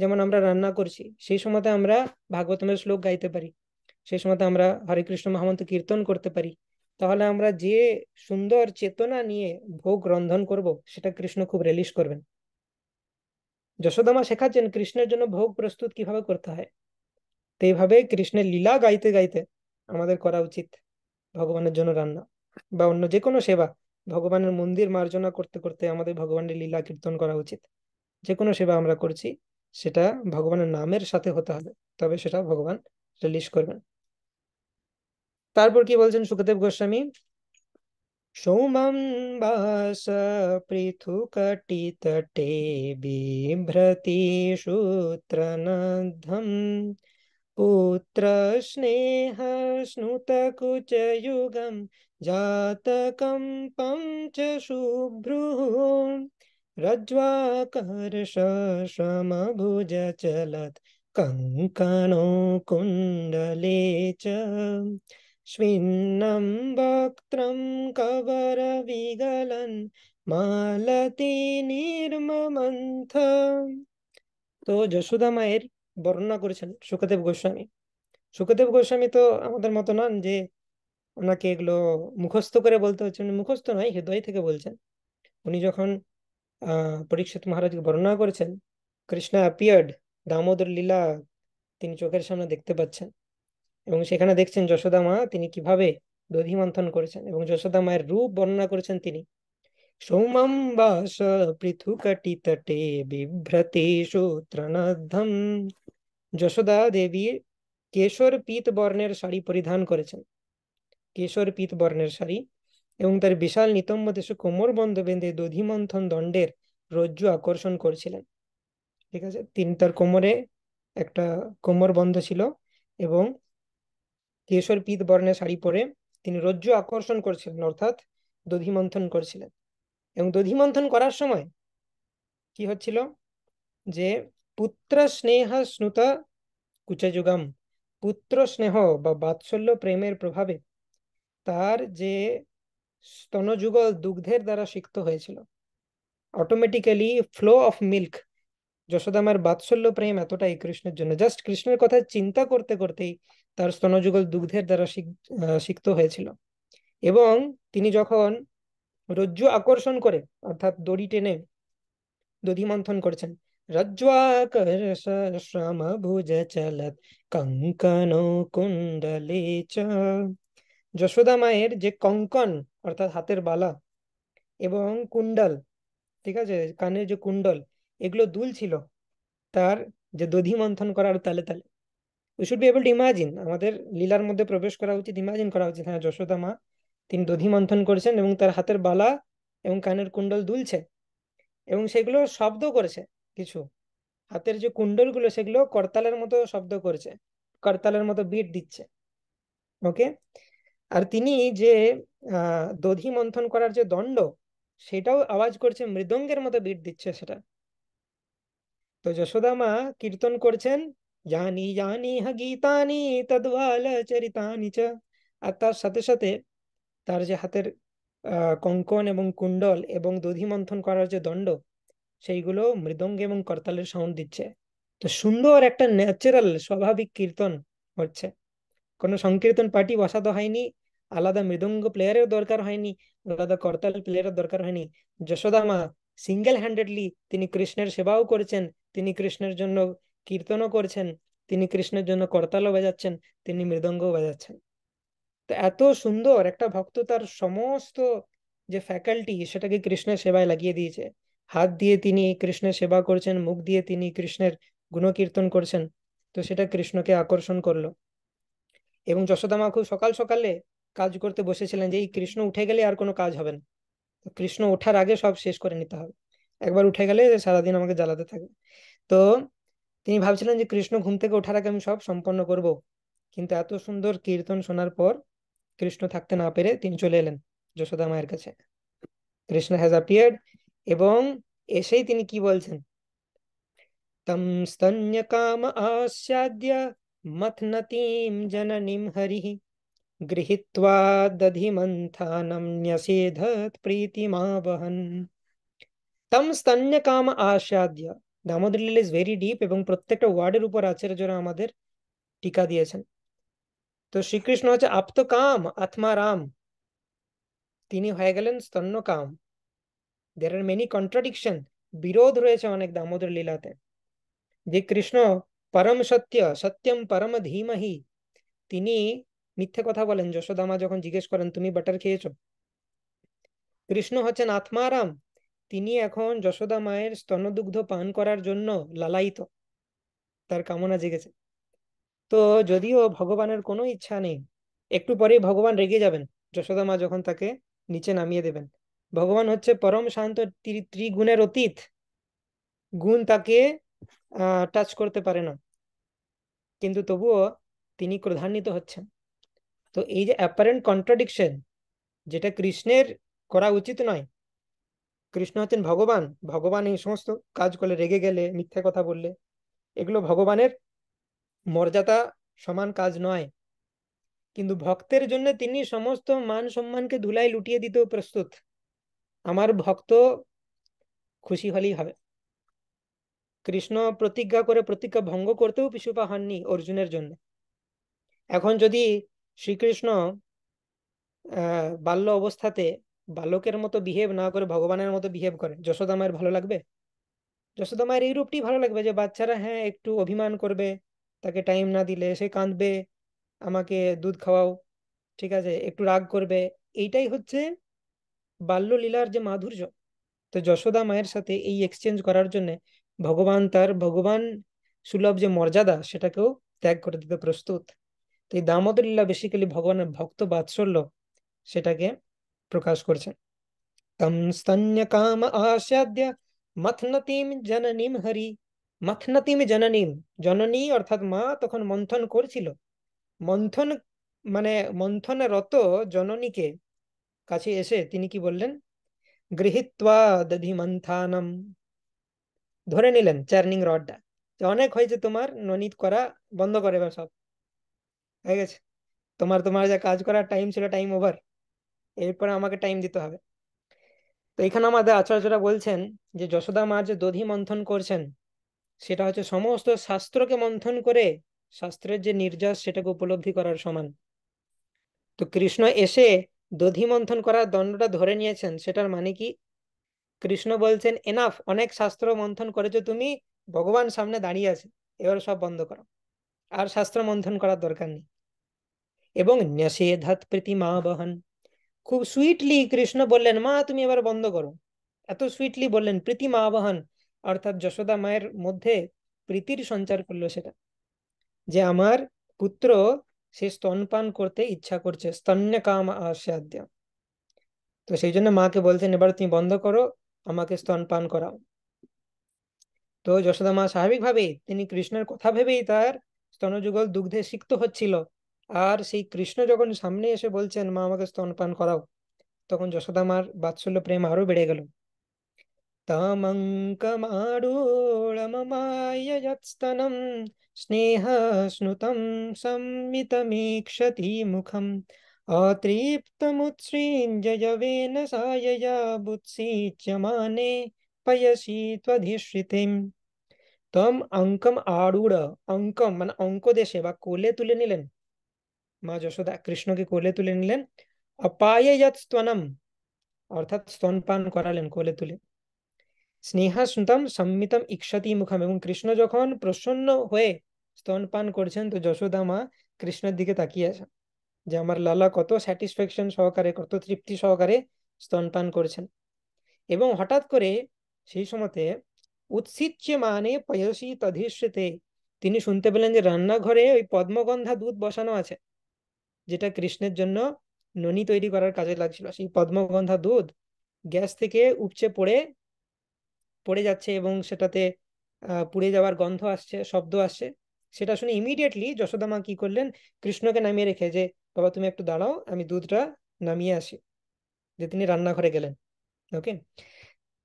যেমন আমরা রান্না করছি সেই সময়তে আমরা ভাগবতমের শ্লোক গাইতে পারি সেই সময়তে আমরা হরে কৃষ্ণ মহামন্ত্র কীর্তন করতে পারি তাহলে আমরা যে সুন্দর চেতনা নিয়ে ভোগ রন্ধন করব সেটা কৃষ্ণ খুব রিলিজ করবেন যশোদামা শেখাচ্ছেন কৃষ্ণের জন্য ভোগ প্রস্তুত কিভাবে করতে হয় তো এইভাবে কৃষ্ণের লীলা গাইতে গাইতে আমাদের করা উচিত ভগবানের জন্য রান্না বা অন্য যে কোনো সেবা ভগবানের মন্দির মার্জনা করতে করতে আমাদের ভগবানের লীলা কীর্তন করা উচিত যে কোনো সেবা আমরা করছি সেটা ভগবানের নামের সাথে হতে হবে তবে সেটা ভগবান রিলিজ করবেন তারপর কি বলছেন সুখদেব গোস্বামী সৌমম বাস পৃথুকটিতটে বিভ্রতি সূত্রনধম পুত্র স্নেহ স্নুতকুচযুগম जातकम्पं च शुभ्रुः रज्ज्वाकर्षशमभुजचलत् कङ्कणो कुण्डले च श्विन्नं वक्त्रं कवरविगलन् মালতি নির্মমন্থ তো যশোদা মায়ের বর্ণনা করেছেন সুখদেব গোস্বামী সুখদেব গোস্বামী তো আমাদের মতো নন যে ওনাকে এগুলো মুখস্থ করে বলতে হচ্ছে উনি মুখস্থ নয় হৃদয় থেকে বলছেন উনি যখন পরীক্ষিত মহারাজকে বর্ণনা করেছেন কৃষ্ণা অ্যাপিয়ার্ড দামোদর লীলা তিনি চোখের সামনে দেখতে পাচ্ছেন এবং সেখানে দেখছেন যশোদা মা তিনি কিভাবে দধি মন্থন করেছেন এবং যশোদা মায়ের রূপ বর্ণনা করেছেন তিনি পৃথুকটি তটে বিভ্রতে যশোদা দেবীর কেশর পীত বর্ণের শাড়ি পরিধান করেছেন কেশর পীত বর্ণের শাড়ি এবং তার বিশাল নিতম্ব দেশে কোমর বন্ধ বেঁধে দধিমন্থন দণ্ডের রজ্জু আকর্ষণ করছিলেন ঠিক আছে তিনি তার কোমরে একটা কোমর বন্ধ ছিল এবং কেশর পীত বর্ণের শাড়ি পরে তিনি রজ্জু আকর্ষণ করছিলেন অর্থাৎ দধিমন্থন করছিলেন এবং দধিমন্থন করার সময় কি হচ্ছিল যে পুত্র স্নেহ স্নুতা কুচযুগম পুত্র স্নেহ বা বাৎসল্য প্রেমের প্রভাবে তার যে স্তনযুগল দুগ্ধের দ্বারা সিক্ত হয়েছিল অটোমেটিক্যালি ফ্লো অফ মিল্ক যশোদামার বাৎসল্য প্রেম এতটাই কৃষ্ণের জন্য জাস্ট কৃষ্ণের কথা চিন্তা করতে করতেই তার স্তনযুগল দুগ্ধের দ্বারা সিক্ত হয়েছিল এবং তিনি যখন রজ্জু আকর্ষণ করে অর্থাৎ দড়ি টেনে দধিমন্থন করছেন শ্রম ভুজ চলত কঙ্কন কুণ্ডলে চ যশোদা মায়ের যে কঙ্কন অর্থাৎ হাতের বালা এবং কুণ্ডল ঠিক আছে কানের যে কুণ্ডল এগুলো দুল ছিল তার যে দধি মন্থন করার তালে তালে we should be able to imagine আমাদের লীলার মধ্যে প্রবেশ করা উচিত ইমাজিন করা উচিত হ্যাঁ যশোদা মা তিনি দধি মন্থন করেছেন এবং তার হাতের বালা এবং কানের কুণ্ডল দুলছে এবং সেগুলো শব্দ করেছে কিছু হাতের যে কুণ্ডলগুলো সেগুলো করতালের মতো শব্দ করেছে করতালের মতো বিট দিচ্ছে ওকে আর তিনি যে দধি মন্থন করার যে দণ্ড সেটাও আওয়াজ করছে মৃদঙ্গের মতো বিট দিচ্ছে সেটা তো যশোদা মা কীর্তন করছেন জানি জানি হা গীতানি চরিতানি চ আর তার সাথে সাথে তার যে হাতের কঙ্কন এবং কুণ্ডল এবং দধি মন্থন করার যে দণ্ড সেইগুলো মৃদঙ্গ এবং করতালের সাউন্ড দিচ্ছে তো সুন্দর একটা ন্যাচারাল স্বাভাবিক কীর্তন হচ্ছে কোনো সংকীর্তন পার্টি বসাতে হয়নি আলাদা মৃদঙ্গ প্লেয়ারের দরকার হয়নি আলাদা করতাল প্লেয়ারের দরকার হয়নি যশোদা মা সিঙ্গেল হ্যান্ডেডলি তিনি কৃষ্ণের সেবাও করেছেন তিনি কৃষ্ণের জন্য কীর্তনও করছেন তিনি কৃষ্ণের জন্য করতালও বাজাচ্ছেন তিনি মৃদঙ্গও বাজাচ্ছেন তো এত সুন্দর একটা ভক্ত তার সমস্ত যে ফ্যাকাল্টি সেটাকে কৃষ্ণের সেবায় লাগিয়ে দিয়েছে হাত দিয়ে তিনি কৃষ্ণের সেবা করছেন মুখ দিয়ে তিনি কৃষ্ণের গুণকীর্তন করছেন তো সেটা কৃষ্ণকে আকর্ষণ করলো এবং যশোদামা খুব সকাল সকালে কাজ করতে বসেছিলেন যে এই কৃষ্ণ উঠে গেলে আর কোনো কাজ হবে না তো কৃষ্ণ ওঠার আগে সব শেষ করে নিতে হবে একবার উঠে গেলে সারাদিন আমাকে জ্বালাতে থাকবে তো তিনি ভাবছিলেন যে কৃষ্ণ ঘুম থেকে ওঠার আগে আমি সব সম্পন্ন করব কিন্তু এত সুন্দর কীর্তন শোনার পর কৃষ্ণ থাকতে না পেরে তিনি চলে এলেন যশোদা মায়ের কাছে কৃষ্ণ হ্যাজ অ্যাপিয়ার্ড এবং এসেই তিনি কি বলছেন তম স্তন্য কাম আস্যাদ্য মথনতিম জননিম হরিহি गृहीत्वा दधिमन्थानं न्यसेधत् प्रीतिमावहन् তম স্তন্য কাম আস্বাদ্য Damodar lila is very deep এবং প্রত্যেকটা ওয়ার্ডের উপর আচার্যরা আমাদের টিকা দিয়েছেন তো শ্রীকৃষ্ণ হচ্ছে আপ্ত কাম আত্মা রাম তিনি হয়ে গেলেন স্তন্য কাম দের আর মেনি কন্ট্রাডিকশন বিরোধ রয়েছে অনেক দামোদর লীলাতে যে কৃষ্ণ পরম সত্য সত্যম পরম ধীমহি তিনি মিথ্যে কথা বলেন যশোদামা যখন জিজ্ঞেস করেন তুমি বাটার খেয়েছো কৃষ্ণ হচ্ছেন আত্মারাম তিনি এখন যশোদা মায়ের স্তনদুগ্ধ পান করার জন্য লালায়িত তার কামনা জেগেছে তো যদিও ভগবানের কোনো ইচ্ছা নেই একটু পরেই ভগবান রেগে যাবেন যশোদা মা যখন তাকে নিচে নামিয়ে দেবেন ভগবান হচ্ছে পরম শান্ত ত্রিগুণের অতীত গুণ তাকে টাচ করতে পারে না কিন্তু তবুও তিনি ক্রধান্বিত হচ্ছেন তো এই যে অ্যাপারেন্ট কন্ট্রাডিকশন যেটা কৃষ্ণের করা উচিত নয় কৃষ্ণ হচ্ছেন ভগবান ভগবান এই সমস্ত কাজ করলে রেগে গেলে মিথ্যা কথা বললে এগুলো ভগবানের মর্যাদা সমান কাজ নয় কিন্তু ভক্তের জন্য তিনি সমস্ত মান সম্মানকে ধুলাই লুটিয়ে দিতেও প্রস্তুত আমার ভক্ত খুশি হলেই হবে কৃষ্ণ প্রতিজ্ঞা করে প্রতিজ্ঞা ভঙ্গ করতেও পিছুপা হননি অর্জুনের জন্য এখন যদি শ্রীকৃষ্ণ বাল্য অবস্থাতে বালকের মতো বিহেভ না করে ভগবানের মতো বিহেভ করে যশোদা মায়ের ভালো লাগবে যশোদা মায়ের এই রূপটি ভালো লাগবে যে বাচ্চারা হ্যাঁ একটু অভিমান করবে তাকে টাইম না দিলে সে কাঁদবে আমাকে দুধ খাওয়াও ঠিক আছে একটু রাগ করবে এইটাই হচ্ছে বাল্যলীলার যে মাধুর্য তো যশোদা মায়ের সাথে এই এক্সচেঞ্জ করার জন্য ভগবান তার ভগবান সুলভ যে মর্যাদা সেটাকেও ত্যাগ করে দিতে প্রস্তুত তো এই দামোদর লীলা বেসিক্যালি ভগবানের ভক্ত বাৎসল্য সেটাকে প্রকাশ করছেন তম স্তন্য কাম মথনতিম জননীম হরি মথনতিম জননীম জননী অর্থাৎ মা তখন মন্থন করছিল মন্থন মানে মন্থনে রত জননীকে কাছে এসে তিনি কি বললেন গৃহীত্বা দধি মন্থানম ধরে নিলেন চার্নিং রডটা অনেক হয়েছে তোমার ননীত করা বন্ধ করে এবার সব ঠিক আছে তোমার তোমার যা কাজ করার টাইম ছিল টাইম ওভার এরপরে আমাকে টাইম দিতে হবে তো এখানে আমাদের আচার্যরা বলছেন যে যশোদা মা যে দধি মন্থন করছেন সেটা হচ্ছে সমস্ত শাস্ত্রকে মন্থন করে শাস্ত্রের যে নির্যাস সেটাকে উপলব্ধি করার সমান তো কৃষ্ণ এসে দধি মন্থন করার দণ্ডটা ধরে নিয়েছেন সেটার মানে কি কৃষ্ণ বলছেন এনাফ অনেক শাস্ত্র মন্থন করেছো তুমি ভগবান সামনে দাঁড়িয়ে আছে এবার সব বন্ধ করো আর শাস্ত্র মন্থন করার দরকার নেই এবং ন্যাসেধাত প্রীতি বহন খুব সুইটলি কৃষ্ণ বললেন মা তুমি এবার বন্ধ করো এত সুইটলি বললেন প্রীতি মাবহন অর্থাৎ যশোদা মায়ের মধ্যে প্রীতির সঞ্চার করলো সেটা যে আমার পুত্র সে স্তনপান করতে ইচ্ছা করছে স্তন্য কাম আস্যাদ্য তো সেই জন্য মাকে বলছেন এবার তুমি বন্ধ করো আমাকে স্তনপান করাও তো যশোদা মা স্বাভাবিকভাবেই তিনি কৃষ্ণের কথা ভেবেই তার স্তনযুগল দুগ্ধে সিক্ত হচ্ছিল আর সেই কৃষ্ণ যখন সামনে এসে বলছেন মা আমাকে স্তনপান করাও তখন যশোদা মার বাৎসল্য প্রেম আরো বেড়ে গেল তামাঙ্কমারোড়মমায়স্তনম স্নেহ স্নুতম সম্মিতমীক্ষতি মুখম অতৃপ্তমুৎসৃঞ্জয়বেন সায়য়া বুৎসিচ্যমানে পয়সি ত্বধিশ্রিতিম তম অঙ্কম আড়ুড় অঙ্কম মানে অঙ্ক দেশে বা কোলে তুলে নিলেন মা যশোদা কৃষ্ণকে কোলে তুলে নিলেন অপায়নম অর্থাৎ স্তন পান করালেন কোলে তুলে স্নেহা স্নেহাসুতম সম্মিতম ইক্ষতি মুখম এবং কৃষ্ণ যখন প্রসন্ন হয়ে স্তন পান করছেন তো যশোদা মা কৃষ্ণের দিকে তাকিয়ে আছেন যে আমার লালা কত স্যাটিসফ্যাকশন সহকারে কত তৃপ্তি সহকারে স্তন পান করছেন এবং হঠাৎ করে সেই সময়তে উৎসিচ্য মানে পয়সী তধিষ্যতে তিনি শুনতে পেলেন যে রান্নাঘরে ওই পদ্মগন্ধা দুধ বসানো আছে যেটা কৃষ্ণের জন্য ননি তৈরি করার কাজে লাগছিল সেই পদ্মগন্ধা দুধ গ্যাস থেকে উপচে পড়ে পড়ে যাচ্ছে এবং সেটাতে পুড়ে যাওয়ার গন্ধ আসছে শব্দ আসছে সেটা শুনে ইমিডিয়েটলি যশোদা মা কি করলেন কৃষ্ণকে নামিয়ে রেখে যে বাবা তুমি একটু দাঁড়াও আমি দুধটা নামিয়ে আসি যে তিনি রান্নাঘরে গেলেন ওকে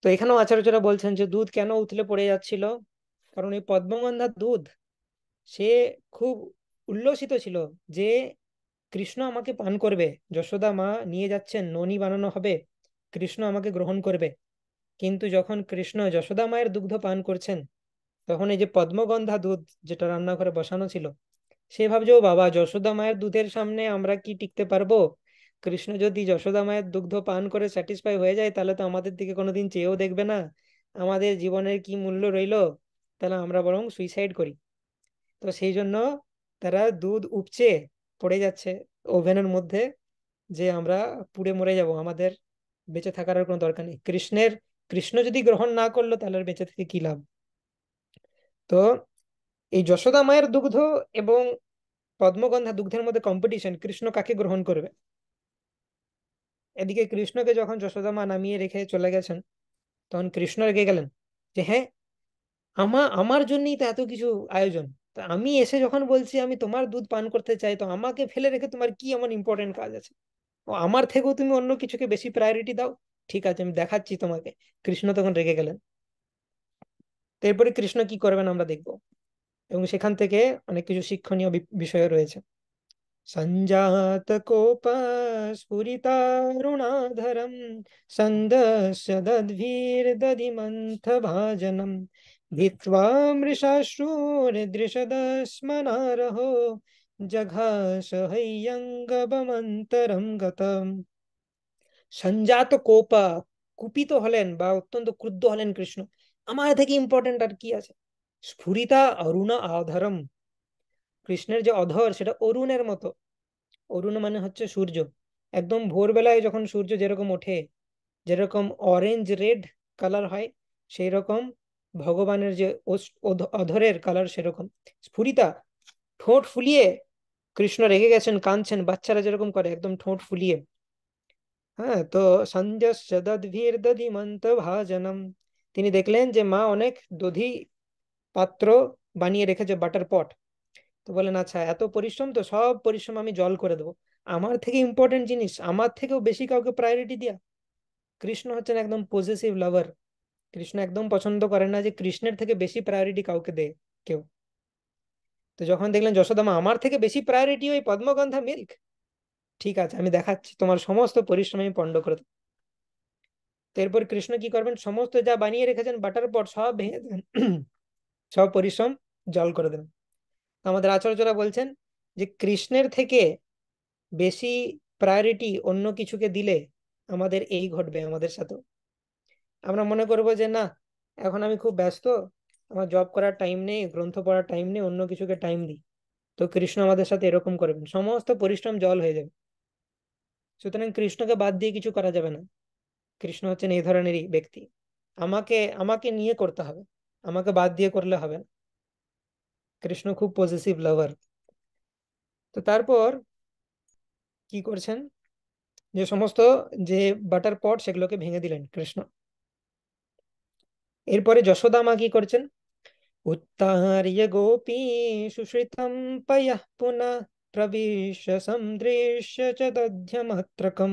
তো এখানেও আচার্যরা বলছেন যে দুধ কেন উথলে পড়ে যাচ্ছিল কারণ এই পদ্মগন্ধার দুধ সে খুব উল্লসিত ছিল যে কৃষ্ণ আমাকে পান করবে যশোদা মা নিয়ে যাচ্ছেন ননি বানানো হবে কৃষ্ণ আমাকে গ্রহণ করবে কিন্তু যখন কৃষ্ণ যশোদা মায়ের দুগ্ধ পান করছেন তখন এই যে পদ্মগন্ধা দুধ যেটা রান্নাঘরে বসানো ছিল সে ভাবছে ও বাবা যশোদা মায়ের দুধের সামনে আমরা কি টিকতে পারবো কৃষ্ণ যদি যশোদা মায়ের দুগ্ধ পান করে স্যাটিসফাই হয়ে যায় তাহলে তো আমাদের দিকে কোনোদিন চেয়েও দেখবে না আমাদের জীবনের কি মূল্য রইল তাহলে আমরা বরং সুইসাইড করি তো সেই জন্য তারা দুধ উপচে পড়ে যাচ্ছে ওভেনের মধ্যে যে আমরা পুড়ে মরে যাব আমাদের বেঁচে থাকার আর কোনো দরকার নেই কৃষ্ণের কৃষ্ণ যদি গ্রহণ না করলো তাহলে বেঁচে থেকে কি লাভ তো এই যশোদা মায়ের দুগ্ধ এবং পদ্মগন্ধা দুগ্ধের মধ্যে কম্পিটিশন কৃষ্ণ কাকে গ্রহণ করবে এদিকে কৃষ্ণকে যখন যশোদা মা নামিয়ে রেখে চলে গেছেন তখন কৃষ্ণ রেখে গেলেন যে হ্যাঁ আমা আমার জন্যই তো এত কিছু আয়োজন তা আমি এসে যখন বলছি আমি তোমার দুধ পান করতে চাই তো আমাকে ফেলে রেখে তোমার কি এমন ইম্পর্টেন্ট কাজ আছে ও আমার থেকেও তুমি অন্য কিছুকে বেশি প্রায়োরিটি দাও ঠিক আছে আমি দেখাচ্ছি তোমাকে কৃষ্ণ তখন রেগে গেলেন এরপরে কৃষ্ণ কি করবেন আমরা দেখব এবং সেখান থেকে অনেক কিছু শিক্ষণীয় বিষয় রয়েছে सञ्जातकोपस्फुरितारुणाधरं सन्दस्य दद्भिर्दधिमन्थभाजनं भित्त्वा मृषाश्रूर्दृशदस्मनारहो जघास हैयङ्गबमन्तरं গতম সঞ্জাত কোপ কুপিত হলেন বা অত্যন্ত ক্রুদ্ধ হলেন কৃষ্ণ আমার থেকে ইম্পর্টেন্ট আর কি আছে স্ফুরিতা অরুণা আধারম কৃষ্ণের যে অধর সেটা অরুণের মতো অরুণ মানে হচ্ছে সূর্য একদম ভোরবেলায় যখন সূর্য যেরকম ওঠে যেরকম অরেঞ্জ রেড কালার হয় সেই রকম ভগবানের যে অধরের কালার সেরকম স্ফুরিতা ঠোঁট ফুলিয়ে কৃষ্ণ রেগে গেছেন কাঁদছেন বাচ্চারা যেরকম করে একদম ঠোঁট ফুলিয়ে হ্যাঁ তো সঞ্জস্য দধীর দধিমন্ত ভাজনম তিনি দেখলেন যে মা অনেক দধি পাত্র বানিয়ে রেখেছে বাটার পট তো বলেন আচ্ছা এত পরিশ্রম তো সব পরিশ্রম আমি জল করে দেবো আমার থেকে ইম্পর্টেন্ট জিনিস আমার থেকেও বেশি কাউকে প্রায়োরিটি দেয়া কৃষ্ণ হচ্ছেন একদম পজেসিভ লাভার কৃষ্ণ একদম পছন্দ করেন না যে কৃষ্ণের থেকে বেশি প্রায়োরিটি কাউকে দেয় কেউ তো যখন দেখলেন যশোদামা আমার থেকে বেশি প্রায়োরিটি ওই পদ্মগন্ধা মিল্ক ঠিক আছে আমি দেখাচ্ছি তোমার সমস্ত পরিশ্রম আমি পণ্ড করে দেবো এরপর কৃষ্ণ কি করবেন সমস্ত যা বানিয়ে রেখেছেন বাটার পর সব ভেঙে দেবেন সব পরিশ্রম জল করে দেবেন আমাদের আচার্যরা বলছেন যে কৃষ্ণের থেকে বেশি প্রায়োরিটি অন্য কিছুকে দিলে আমাদের এই ঘটবে আমাদের সাথে আমরা মনে করব যে না এখন আমি খুব ব্যস্ত আমার জব করার টাইম নেই গ্রন্থ পড়ার টাইম নেই অন্য কিছুকে টাইম দিই তো কৃষ্ণ আমাদের সাথে এরকম করবেন সমস্ত পরিশ্রম জল হয়ে যাবে সুতরাং কৃষ্ণকে বাদ দিয়ে কিছু করা যাবে না কৃষ্ণ হচ্ছেন এই ধরনেরই ব্যক্তি আমাকে আমাকে নিয়ে করতে হবে আমাকে বাদ দিয়ে করলে হবে না কৃষ্ণ খুব পজিটিভ লাভার তো তারপর কি করছেন যে সমস্ত যে বাটার পট সেগুলোকে ভেঙে দিলেন কৃষ্ণ এরপরে যশোদা মা কি করছেন উত্তাহার্য গোপী সুশ্রিতম পয়ঃ পুনঃ প্রবিশ্য সন্দৃশ্য চ দধ্যমত্রকম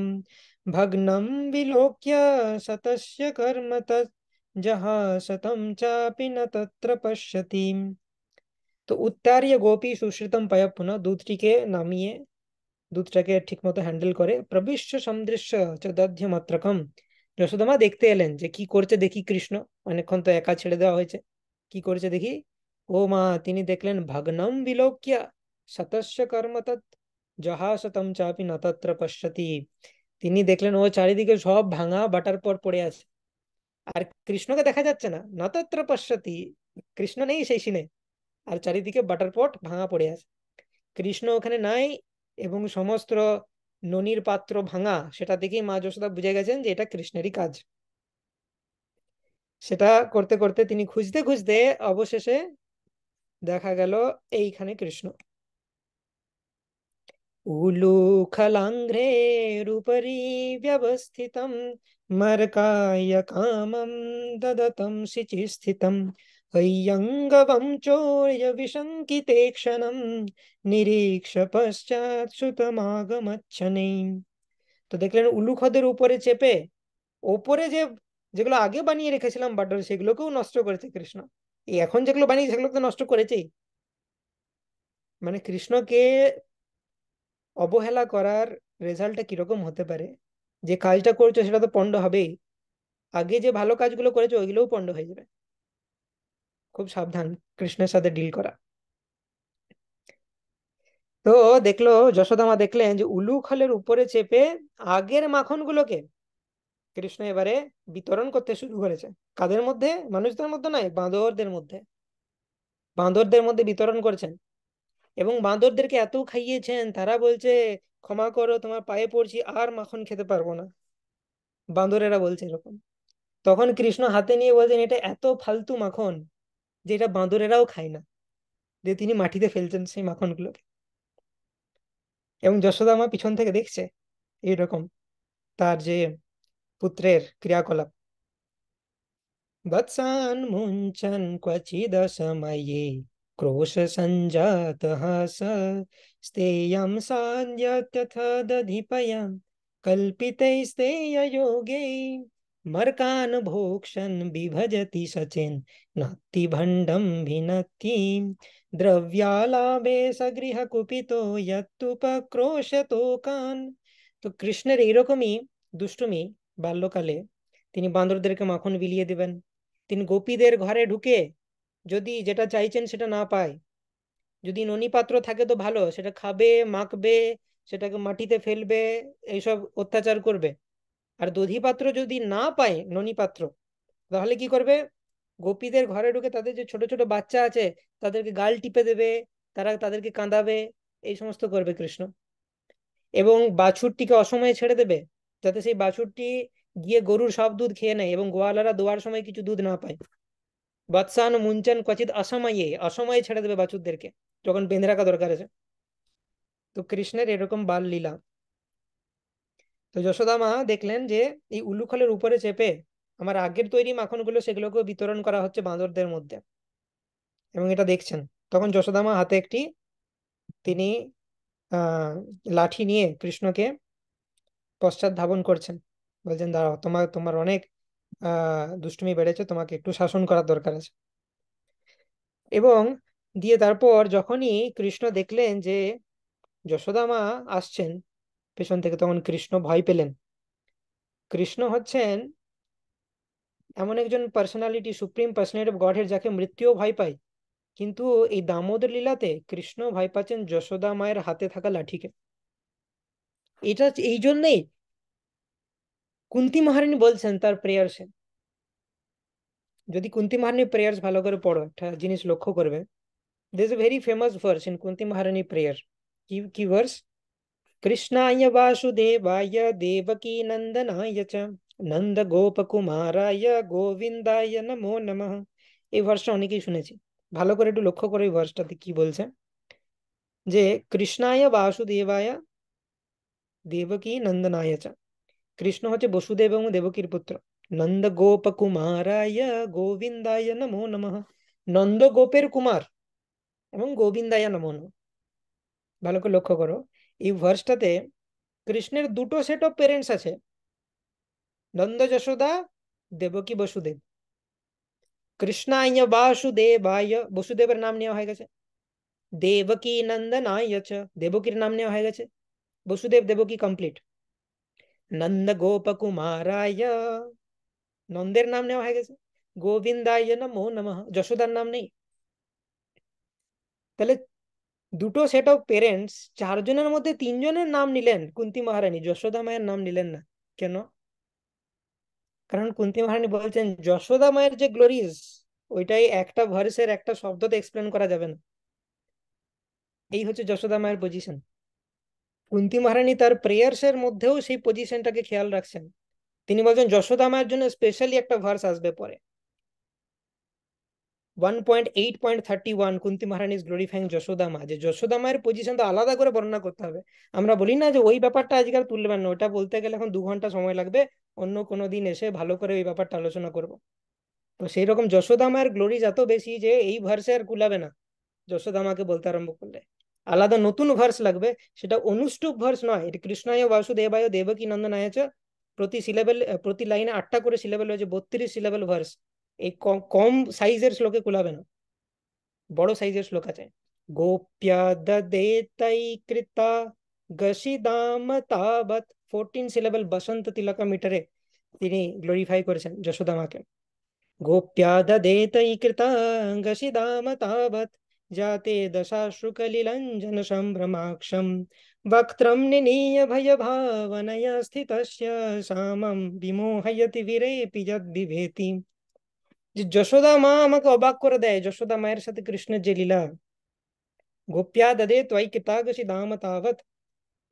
ভগ্নম বিলোক্য সতস্য কর্ম তৎ জহাসতম চাপি ন তত্র পশ্যতি তো উত্তারিয়ে গোপী সুশ্রিতম পায়া দুধটিকে নামিয়ে দুধটাকে ঠিকমতো হ্যান্ডেল করে প্রবিশ্ব সমদৃশ্য চদাধ্য মাত্রকম যশোদমা দেখতে এলেন যে কি করছে দেখি কৃষ্ণ অনেকক্ষণ তো একা ছেড়ে দেওয়া হয়েছে কি করছে দেখি ও মা তিনি দেখলেন ভগ্নম বিলোক্যা শতস্য কর্ম তৎ শতম চাপি নতত্র পশ্যতি তিনি দেখলেন ও চারিদিকে সব ভাঙা বাটার পর পড়ে আছে আর কৃষ্ণকে দেখা যাচ্ছে না নতত্র পশ্যতি কৃষ্ণ নেই সেই সিনে আর চারিদিকে বাটার পট ভাঙা পড়ে আছে কৃষ্ণ ওখানে নাই এবং সমস্ত ননির পাত্র ভাঙা সেটা দেখেই মা যশোদা বুঝে গেছেন যে এটা কৃষ্ণেরই কাজ সেটা করতে করতে তিনি খুঁজতে খুঁজতে অবশেষে দেখা গেল এইখানে কৃষ্ণ উলু রূপরি ব্যবস্থিতম মরকায় কামম দদতম শিচিস্থিতম अय्यङ्गवं चोर्य विशङ्किते क्षणं নিরীক্ষ পশ্চাৎ সুতমাগমচ্ছনে তো দেখলেন উলুখদের উপরে চেপে ওপরে যে যেগুলো আগে বানিয়ে রেখেছিলাম বাটল সেগুলোকেও নষ্ট করেছে কৃষ্ণ এখন যেগুলো বানিয়ে সেগুলো তো নষ্ট করেছেই মানে কৃষ্ণকে অবহেলা করার রেজাল্টটা কিরকম হতে পারে যে কাজটা করছো সেটা তো পণ্ড হবেই আগে যে ভালো কাজগুলো করেছো ওইগুলোও পণ্ড হয়ে যাবে খুব সাবধান কৃষ্ণের সাথে ডিল করা তো দেখলো যশোদামা দেখলেন যে উলুখলের উপরে চেপে আগের মাখনগুলোকে কৃষ্ণ এবারে বিতরণ করতে শুরু করেছে কাদের মধ্যে মানুষদের মধ্যে নয় বাঁদরদের মধ্যে বাঁদরদের মধ্যে বিতরণ করেছেন এবং বাঁদরদেরকে এত খাইয়েছেন তারা বলছে ক্ষমা করো তোমার পায়ে পড়ছি আর মাখন খেতে পারবো না বাঁদরেরা বলছে এরকম তখন কৃষ্ণ হাতে নিয়ে বলছেন এটা এত ফালতু মাখন দেবা বাঁধুরেরা ও খাই না দেতিনি মাটির তে ফেলছেন সেই মাখন গুলো এবং যশোদা মা পিছন থেকে দেখছে এই রকম তার যে পুত্রের ক্রিয়া কলব বৎসন মুঞ্চন क्वচিদসময়ে ক্রোশ সংজাতহস স্টেয়ম সং্যত তথা দদীপয় কল্পিতায় স্টেয় যোগে मर्कान् भोक्षन् बिभजति सचिन् नत्ति भण्डं भिनत्तिं দ্রব্যালাভে সগৃহ কুপিত কান তো কৃষ্ণের এইরকমই দুষ্টুমি বাল্যকালে তিনি বান্দরদেরকে মাখন বিলিয়ে দেবেন তিনি গোপীদের ঘরে ঢুকে যদি যেটা চাইছেন সেটা না পায় যদি পাত্র থাকে তো ভালো সেটা খাবে মাখবে সেটাকে মাটিতে ফেলবে এইসব অত্যাচার করবে আর দধি পাত্র যদি না পায় ননি পাত্র তাহলে কি করবে গোপীদের ঘরে ঢুকে তাদের যে ছোট ছোট বাচ্চা আছে তাদেরকে গাল টিপে দেবে তারা তাদেরকে কাঁদাবে এই সমস্ত করবে কৃষ্ণ এবং বাছুরটিকে অসময়ে ছেড়ে দেবে যাতে সেই বাছুরটি গিয়ে গরুর সব দুধ খেয়ে নেয় এবং গোয়ালারা দোয়ার সময় কিছু দুধ না পায় বাদশান মুঞ্চান কচিত অসময়ে অসময়ে ছেড়ে দেবে বাছুরদেরকে যখন বেঁধে রাখা দরকার আছে তো কৃষ্ণের এরকম বাল লীলা তো যশোদা মা দেখলেন যে এই উল্লুখলের উপরে চেপে আমার আগের তৈরি মাখনগুলো সেগুলোকে বিতরণ করা হচ্ছে বাঁদরদের মধ্যে এবং এটা দেখছেন তখন যশোদা মা হাতে একটি তিনি লাঠি নিয়ে কৃষ্ণকে পশ্চাৎ ধাবন করছেন বলছেন দাঁড়াও তোমার তোমার অনেক দুষ্টুমি বেড়েছে তোমাকে একটু শাসন করার দরকার আছে এবং দিয়ে তারপর যখনই কৃষ্ণ দেখলেন যে যশোদা মা আসছেন পেছন থেকে তখন কৃষ্ণ ভয় পেলেন কৃষ্ণ হচ্ছেন এমন একজন পার্সোনালিটি সুপ্রিম পার্সোনালিটি অফ গডের যাকে মৃত্যুও ভয় পায় কিন্তু এই দামোদর লীলাতে কৃষ্ণ ভয় পাচ্ছেন যশোদা মায়ের হাতে থাকা লাঠিকে এটা এই জন্যেই কুন্তি মহারানী বলছেন তার প্রেয়ার্সে যদি কুন্তি মহারানী প্রেয়ার্স ভালো করে পড়ো একটা জিনিস লক্ষ্য করবে this a very famous verse in Kunti মহারানী প্রেয়ার কি কি ভার্স কৃষ্ণায় বাসুদেবায় দেবকীনন্দনায় চ নন্দ গোপকুমারায় গোবিন্দায় নমো নমঃ এই বর্ষণই কি শুনেছে ভালো করে একটু লক্ষ্য করে এই বর্ষটাতে কি বলছেন যে কৃষ্ণায় বাসুদেবায় দেবকীনন্দনায় চ কৃষ্ণ হচ্ছে বসুদেব এবং দেবকীর পুত্র নন্দ গোপকুমারায় গোবিন্দায় নমো নমঃ নন্দ গোপের কুমার এবং গোবিন্দায় নমোন ভালো করে লক্ষ্য করো भार्सटाते कृष्ण दुटो set of parents and Yashoda Devaki Vasudev Krishna Vasudev Vasudev नाम देवकी नंदन देवक नाम बसुदेव देवकी कमप्लीट नंद गोप कुमार नंदर नाम गोविंदाय नमो नम जशोदार नाम नहीं দুটো সেট অফ পেরেন্টস চারজনের মধ্যে তিনজনের নাম নিলেন কুন্তি মহারানী যশোদা মায়ের নাম নিলেন না কেন কারণ কুন্তি মহারানী বলছেন যশোদা মায়ের যে গ্লোরিজ ওইটাই একটা ভার্সের একটা শব্দতে এক্সপ্লেন করা যাবে না এই হচ্ছে যশোদা মায়ের পজিশন কুন্তি মহারানী তার প্রেয়ার্স এর মধ্যেও সেই পজিশনটাকে খেয়াল রাখছেন তিনি বলছেন যশোদা মায়ের জন্য স্পেশালি একটা ভার্স আসবে পরে 1.8.31 কুন্তি মহারানী গ্লোরিফাইং যশোদা মা যে যশোদা মায়ের পজিশন তো আলাদা করে বর্ণনা করতে হবে আমরা বলি না যে ওই ব্যাপারটা আজকাল তুলবে না ওটা বলতে গেলে এখন দু ঘন্টা সময় লাগবে অন্য কোনো দিন এসে ভালো করে ওই ব্যাপারটা আলোচনা করব তো সেই রকম যশোদা মায়ের গ্লোরিজ এত বেশি যে এই ভার্সে আর কুলাবে না যশোদা মাকে বলতে আরম্ভ করলে আলাদা নতুন ভার্স লাগবে সেটা অনুষ্ঠুপ ভার্স নয় এটি কৃষ্ণায় বাসুদেবায় দেবকী নন্দন নন্দনায় প্রতি সিলেবেল প্রতি লাইনে আটটা করে সিলেবেল হয়েছে বত্রিশ সিলেবেল ভার্স এই কম সাইজের শ্লোকে কুলাবে না বড় সাইজের শ্লোক আছে গোপ্যা দদে তৈ কৃতা গসিদামতাবত ফোরটিন সিলেবল বসন্ত তিলকা মিটারে তিনি গ্লোরিফাই করেছেন যশোদা মাকে গোপ্যা দদে তৈ কৃতা গসিদামতাবত जाते दशाश्रुकलिलञ्जन सम्भ्रमाक्षम् वक्त्रं निनीय भयभावनया स्थितस्य सामं विमोहयति विरेऽपि यद्विभेति যে যশোদা মা আমাকে অবাক করে দেয় যশোদা মায়ের সাথে কৃষ্ণের যে লীলা গোপ্যা দাদে তোয়াই কিতাগসি দাম তাবৎ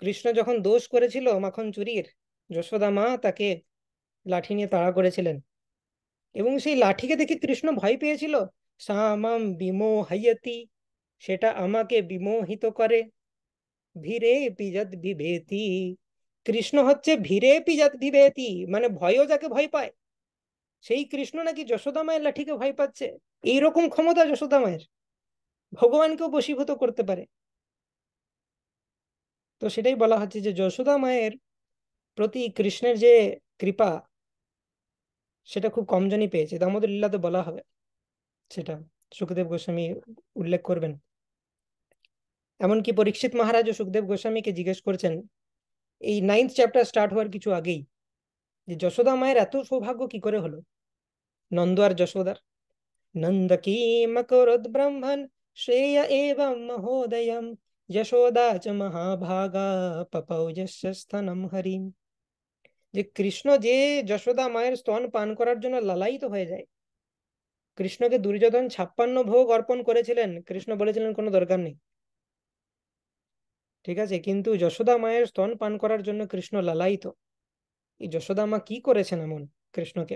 কৃষ্ণ যখন দোষ করেছিল মাখন চুরির যশোদা মা তাকে লাঠি নিয়ে তাড়া করেছিলেন এবং সেই লাঠিকে দেখে কৃষ্ণ ভয় পেয়েছিল সামাম বিমোহাইয়তি সেটা আমাকে বিমোহিত করে ভিরে পিজাত বিভেতি কৃষ্ণ হচ্ছে ভিরে পিজাত বিভেতি মানে ভয়ও যাকে ভয় পায় সেই কৃষ্ণ নাকি যশোদা মায়ের লাঠিকে ভয় পাচ্ছে এইরকম ক্ষমতা যশোদা মায়ের ভগবানকেও বশীভূত করতে পারে তো সেটাই বলা হচ্ছে যে যশোদা মায়ের প্রতি কৃষ্ণের যে কৃপা সেটা খুব কমজনই পেয়েছে দামোদর লীলাতে বলা হবে সেটা সুখদেব গোস্বামী উল্লেখ করবেন এমনকি পরীক্ষিত মহারাজ ও সুখদেব গোস্বামীকে জিজ্ঞেস করছেন এই নাইন্থ চ্যাপ্টার স্টার্ট হওয়ার কিছু আগেই যে যশোদা মায়ের এত সৌভাগ্য কি করে হলো নন্দ আর যশোদার নন্দকী মকরদ ব্রাহ্মণ শ্রেয় এবং মহোদয় যশোদা চ মহাভাগা পপৌ যশস্থনম হরিম যে কৃষ্ণ যে যশোদা মায়ের স্তন পান করার জন্য লালায়িত হয়ে যায় কৃষ্ণকে দুর্যোধন ছাপ্পান্ন ভোগ অর্পণ করেছিলেন কৃষ্ণ বলেছিলেন কোনো দরকার নেই ঠিক আছে কিন্তু যশোদা মায়ের স্তন পান করার জন্য কৃষ্ণ লালায়িত এই যশোদা মা কি করেছেন এমন কৃষ্ণকে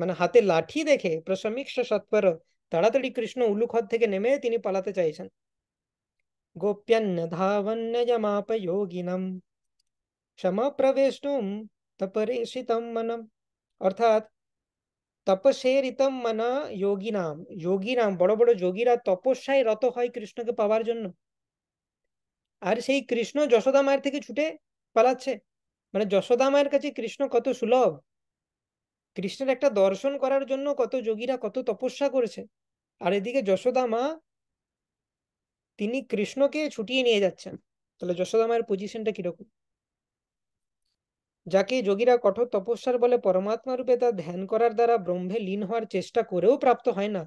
মানে হাতে লাঠি দেখে প্রশমিক্ষ সত্বর তাড়াতাড়ি কৃষ্ণ উলুখদ থেকে নেমে তিনি পালাতে চাইছেন গোপ্যান্ন ধাবন্যজমাপ যোগিনম ক্ষমা প্রবেষ্টুম তপরেশিতম মনম অর্থাৎ তপসেরিতম মানা যোগী নাম যোগী নাম বড় বড় যোগীরা তপস্যায় রত হয় কৃষ্ণকে পাওয়ার জন্য আর সেই কৃষ্ণ যশোদা মায়ের থেকে ছুটে পালাচ্ছে মানে যশোদা মায়ের কাছে কৃষ্ণ কত সুলভ কৃষ্ণের একটা দর্শন করার জন্য কত যোগীরা কত তপস্যা করেছে আর এদিকে যশোদা মা তিনি কৃষ্ণকে ছুটিয়ে নিয়ে যাচ্ছেন তাহলে যশোদা মায়ের পজিশনটা কিরকম যাকে যোগীরা কঠোর তপস্যার বলে পরমাত্মা রূপে তা ধ্যান করার দ্বারা ব্রহ্মে লীন হওয়ার চেষ্টা করেও প্রাপ্ত হয় না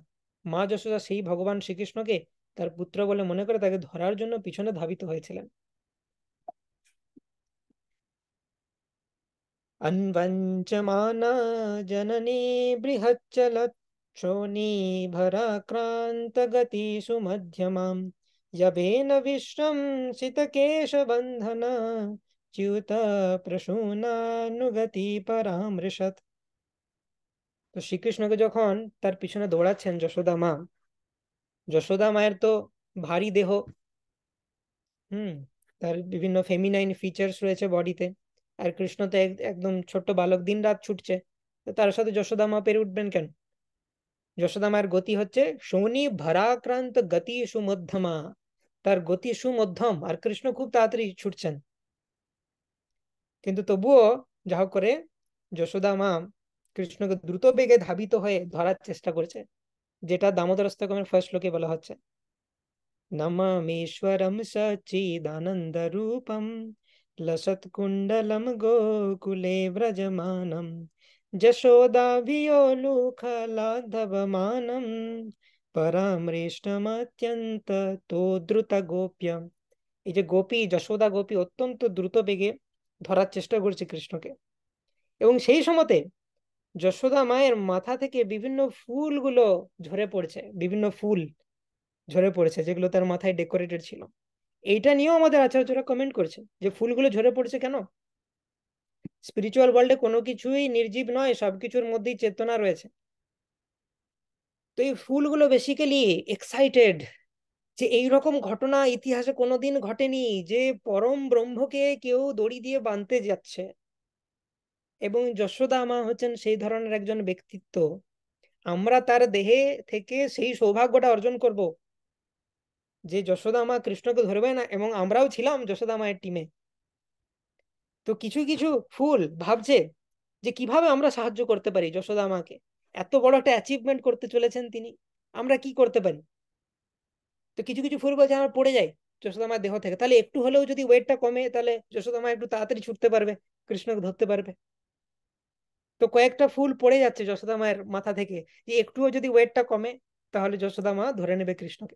মা যশোদা সেই ভগবান শ্রীকৃষ্ণকে তার পুত্র বলে মনে করে তাকে ধরার জন্য পিছনে ধাবিত হয়েছিলেন अन्वञ्चमाना जननी बृहच्चलक्षोणी भराक्रान्तगतीषु मध्यमां यवेन विश्रंसितकेशबन्धन च्युत प्रसूनानुगति परामृशत् তো শ্রীকৃষ্ণকে যখন তার পিছনে দৌড়াচ্ছেন যশোদা মা যশোদা মায়ের তো ভারী দেহ হুম তার বিভিন্ন ফেমিনাইন ফিচার্স রয়েছে বডিতে আর কৃষ্ণ তো একদম ছোট্ট বালক দিন রাত ছুটছে তো তার সাথে যশোদা মা পেরে উঠবেন কেন যশোদা মায়ের গতি হচ্ছে শনি ভরাক্রান্ত গতি সুমধ্যমা তার গতি সুমধ্যম আর কৃষ্ণ খুব তাড়াতাড়ি ছুটছেন কিন্তু তবুও যাহ করে যশোদা মা কৃষ্ণকে দ্রুত বেগে ধাবিত হয়ে ধরার চেষ্টা করছে যেটা দামোদরস্তকমের ফার্স্ট লোকে বলা হচ্ছে নমামেশ্বরম সচিদানন্দ রূপম लसत्कुण्डलं गोकुले व्रजमानं जशोदाभियोलुखलाधवमानं পরামৃষ্টমাত্যন্ত তো দ্রুত গোপ্যম এই যে গোপী যশোদা গোপী অত্যন্ত দ্রুত বেগে ধরার চেষ্টা করছে কৃষ্ণকে এবং সেই সময়তে যশোদা মায়ের মাথা থেকে বিভিন্ন ফুলগুলো ঝরে পড়ছে বিভিন্ন ফুল ঝরে পড়েছে যেগুলো তার মাথায় ডেকোরেটেড ছিল এইটা নিয়েও আমাদের আচার্যরা কমেন্ট করছে যে ফুলগুলো ঝরে পড়ছে কেন স্পিরিচুয়াল ওয়ার্ল্ডে কোনো কিছুই নির্জীব নয় সবকিছুর মধ্যেই চেতনা রয়েছে তো এই ফুলগুলো বেসিক্যালি এক্সাইটেড যে এইরকম ঘটনা ইতিহাসে কোনোদিন ঘটেনি যে পরম ব্রহ্মকে কেউ দড়ি দিয়ে বাঁধতে যাচ্ছে এবং যশোদা মা হচ্ছেন সেই ধরনের একজন ব্যক্তিত্ব আমরা তার দেহে থেকে সেই সৌভাগ্যটা অর্জন করব যে যশোদা মা কৃষ্ণকে ধরবে না এবং আমরাও ছিলাম যশোদা মায়ের টিমে তো কিছু কিছু ফুল ভাবছে যে কিভাবে আমরা সাহায্য করতে পারি যশোদা মাকে এত বড় একটা অ্যাচিভমেন্ট করতে চলেছেন তিনি আমরা কি করতে পারি তো কিছু কিছু ফুল বলছে আমরা পড়ে যায় যশোদা মায়ের দেহ থেকে তাহলে একটু হলেও যদি ওয়েটটা কমে তাহলে যশোদা মা একটু তাড়াতাড়ি ছুটতে পারবে কৃষ্ণকে ধরতে পারবে তো কয়েকটা ফুল পড়ে যাচ্ছে যশোদা মায়ের মাথা থেকে যে একটুও যদি ওয়েটটা কমে তাহলে যশোদা মা ধরে নেবে কৃষ্ণকে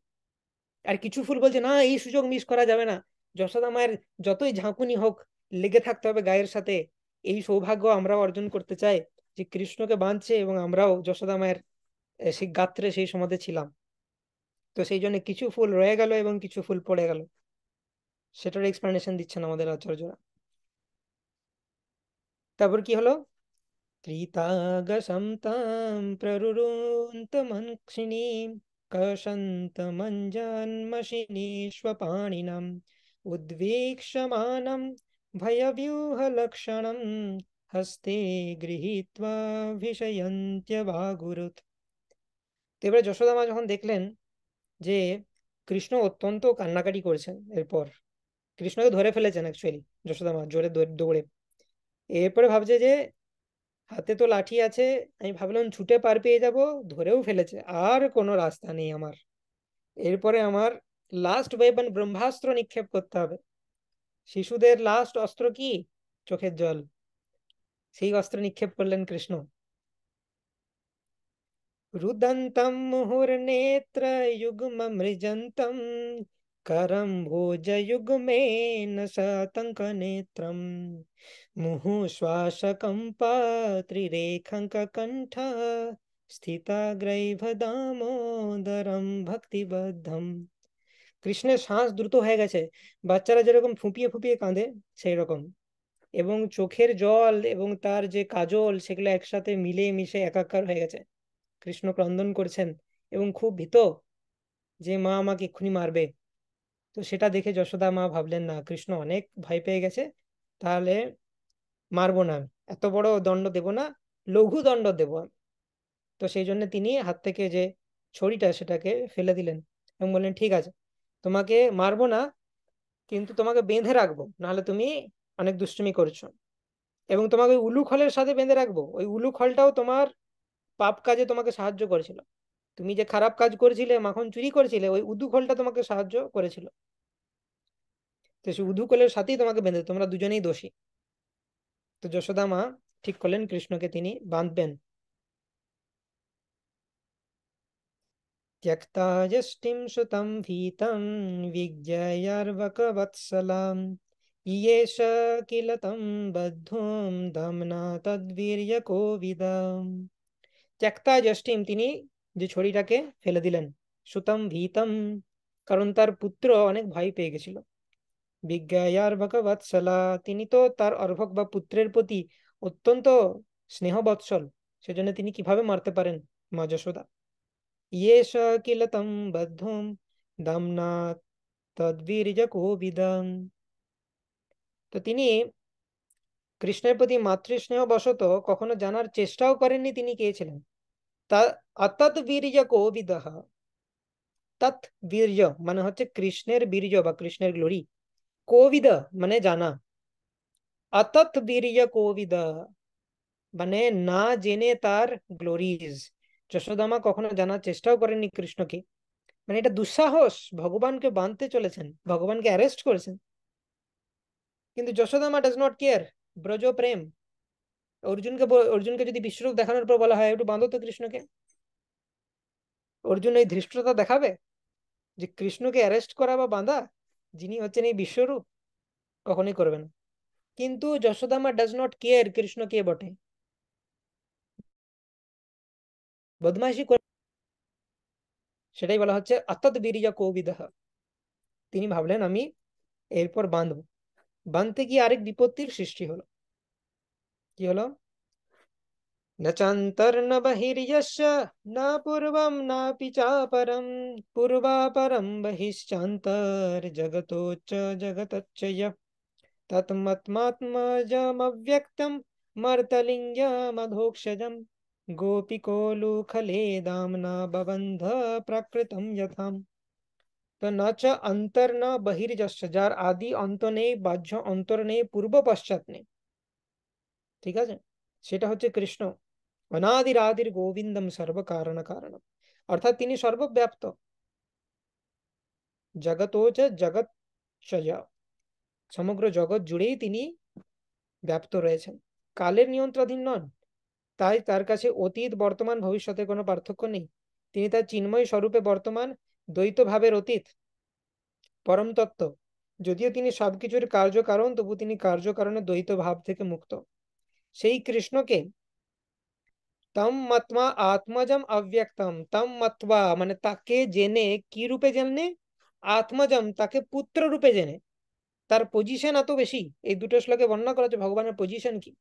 আর কিছু ফুল বলছে না এই সুযোগ মিস করা যাবে না যশোদা মায়ের যতই ঝাঁকুনি হোক লেগে থাকতে হবে গায়ের সাথে এই সৌভাগ্য আমরাও অর্জন করতে চাই যে কৃষ্ণকে বাঁধছে এবং আমরাও যশোদা মায়ের সেই গাত্রে সেই সমাধে ছিলাম তো সেই জন্য কিছু ফুল রয়ে গেল এবং কিছু ফুল পড়ে গেল সেটার এক্সপ্লেনেশন দিচ্ছেন আমাদের আচার্যরা তারপর কি হলো ত্রিতাগসম তাম মনক্ষিণী कशन्तमञ्जान्मशिनीष्वपाणिनम् उद्वीक्षमानं भयव्यूहलक्षणं হস্তে গৃহীত্বা ভিষয়ন্ত্যবাগুরুত তো এবারে মা যখন দেখলেন যে কৃষ্ণ অত্যন্ত কান্নাকাটি করছেন এরপর কৃষ্ণকে ধরে ফেলেছেন অ্যাকচুয়ালি যশোদামা জোরে দৌড়ে এরপরে ভাবছে যে হাতে তো লাঠি আছে আমি ভাবলাম ছুটে পার পেয়ে যাব ধরেও ফেলেছে আর কোনো রাস্তা নেই আমার এরপরে আমার লাস্ট ওয়েপন ব্রহ্মাস্ত্র নিক্ষেপ করতে হবে শিশুদের লাস্ট অস্ত্র কি চোখের জল সেই অস্ত্র নিক্ষেপ করলেন কৃষ্ণ রুদন্তম মুহুর নেত্র যুগ্ম মৃজন্তম करम्भोजयुग्मेन शतङ्कनेत्रं मुहुश्वासकं पात्रिरेखङ्ककण्ठ স্থিতাগ্রাইভদামোদরম ভক্তিবদ্ধম কৃষ্ণের শ্বাস দ্রুত হয়ে গেছে বাচ্চারা যেরকম ফুঁপিয়ে ফুঁপিয়ে কাঁদে সেই রকম এবং চোখের জল এবং তার যে কাজল সেগুলো একসাথে মিলে মিশে একাকার হয়ে গেছে কৃষ্ণ ক্রন্দন করছেন এবং খুব ভীত যে মা আমাকে এক্ষুনি মারবে তো সেটা দেখে যশোদা মা ভাবলেন না কৃষ্ণ অনেক ভয় পেয়ে গেছে তাহলে মারবো না এত বড় দণ্ড দেব না লঘু দণ্ড দেব তো সেই জন্য তিনি হাত থেকে যে ছড়িটা সেটাকে ফেলে দিলেন এবং বললেন ঠিক আছে তোমাকে মারবো না কিন্তু তোমাকে বেঁধে রাখবো নাহলে তুমি অনেক দুষ্টুমি করছো এবং তোমাকে উলু খলের সাথে বেঁধে রাখবো ওই উলু খলটাও তোমার পাপ কাজে তোমাকে সাহায্য করেছিল তুমি যে খারাপ কাজ করেছিলে মাখন চুরি করেছিলে ওই উদুখলটা তোমাকে সাহায্য করেছিল তো সে উদুকলের সাথেই তোমাকে বেঁধে তোমরা দুজনেই দোষী তো যশোদা মা ঠিক করলেন কৃষ্ণকে তিনি বাঁধবেন ত্যক্তা জষ্টিম তিনি যে ছড়িটাকে ফেলে দিলেন সুতম ভীতম কারণ তার পুত্র অনেক ভয় পেয়ে গেছিল বিজ্ঞায়ার ভগবৎসলা তিনি তো তার অর্ভক বা পুত্রের প্রতি অত্যন্ত স্নেহ বৎসল সেজন্য তিনি কিভাবে মারতে পারেন মা যশোদা কিলতম বদ্ধম দামনা তদ্বীর্য কোবিদম তো তিনি কৃষ্ণের প্রতি মাতৃস্নেহ বশত কখনো জানার চেষ্টাও করেননি তিনি কে ছিলেন तत अतत वीरय कोविदह तत वीरय मनहते कृष्णेर बीर्य বা কৃষ্ণेर গ্লোরি কোविद মানে জানা अतत वीरय कोविद মানে না জেনে তার গ্লোরিজ যশোদামা কখনো জানার চেষ্টাও করেন নি কৃষ্ণকে মানে এটা দুঃসাহস ভগবানকে বানতে चलेছেন ভগবানকে ареস্ট করেন কিন্তু যশোদামা ডাজ নট কেয়ার ব্রজপ্রেম অর্জুনকে অর্জুনকে যদি বিশ্বরূপ দেখানোর পর বলা হয় একটু বাঁধো তো কৃষ্ণকে অর্জুন এই ধৃষ্টতা দেখাবে যে কৃষ্ণকে অ্যারেস্ট করা বা বাঁধা যিনি হচ্ছেন এই বিশ্বরূপ কখনোই করবেন কিন্তু যশোদামা ডাজ নট কেয়ার কৃষ্ণ কে বটে বদমাইশি করে সেটাই বলা হচ্ছে অতৎ বিরিজা কৌবিদাহ তিনি ভাবলেন আমি এরপর বাঁধব বাঁধতে গিয়ে আরেক বিপত্তির সৃষ্টি হলো কি হলো न चान्तर्न बहिर्यश्च न पूर्वं नापि चापरं पूर्वापरं बहिश्चान्तर्जगतोच्च जगतच्च यः तत्मत्मात्मजमव्यक्तं मर्तलिङ्गमधोक्षजं गोपिकोलुखले दाम्ना बबन्ध प्रकृतं यथाम् तो न च न बहिर्जश्च जार आदि अंत ने बाह्य अंतर ने पूर्व पश्चात ঠিক আছে সেটা হচ্ছে কৃষ্ণ অনাদির আদির গোবিন্দম সর্বকারণ কারণ অর্থাৎ তিনি সর্বব্যাপ্ত জগত জগৎ সমগ্র জগৎ জুড়েই তিনি ব্যাপ্ত রয়েছেন কালের নিয়ন্ত্রণাধীন নন তাই তার কাছে অতীত বর্তমান ভবিষ্যতে কোনো পার্থক্য নেই তিনি তার চিন্ময় স্বরূপে বর্তমান দ্বৈতভাবের অতীত পরমতত্ত্ব যদিও তিনি সবকিছুর কার্যকারণ তবু তিনি কারণে দ্বৈত ভাব থেকে মুক্ত श्री कृष्ण के तम मत्वा आत्मजम अव्यक्तम तम मत्वा মানে তাকে জেনে কি রূপে জেনে আত্মজম তাকে পুত্র রূপে জেনে তার পজিশন এত বেশি এই দুটো শ্লোকে বর্ণনা করা হচ্ছে ভগবানের পজিশন কি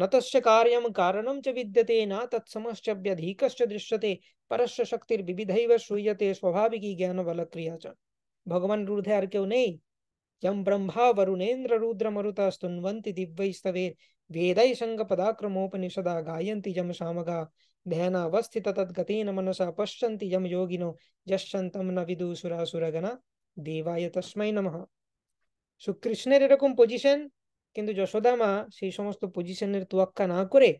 নতশ্চ কার্যম কারণম চ বিদ্যতে না তৎসমশ্চ ব্যধিকশ্চ দৃশ্যতে পরশ্য শক্তির বিবিধৈব শ্রুয়তে স্বাভাবিকী জ্ঞান বল ক্রিয়া চ ভগবান রূর্ধে আর কেউ নেই యం బ్రహ్మా వరుణేంద్ర రూద్ర మరుత స్తున్వంతి దివ్యైస్తవే వేదైషంగ పదాక్రమోపనిషదా గాయంతి యం శామగా ధ్యానావస్థిత తద్గతేన మనసా పశ్యంతి యం యోగినో యశ్చন্తం না বিদু সুরাসুরগণা দেবায় তস্মৈ নমঃ সুকৃষ্ণের এরকম পজিশন কিন্তু যশোদা মা সেই সমস্ত পজিশনের তোয়াক্কা না করে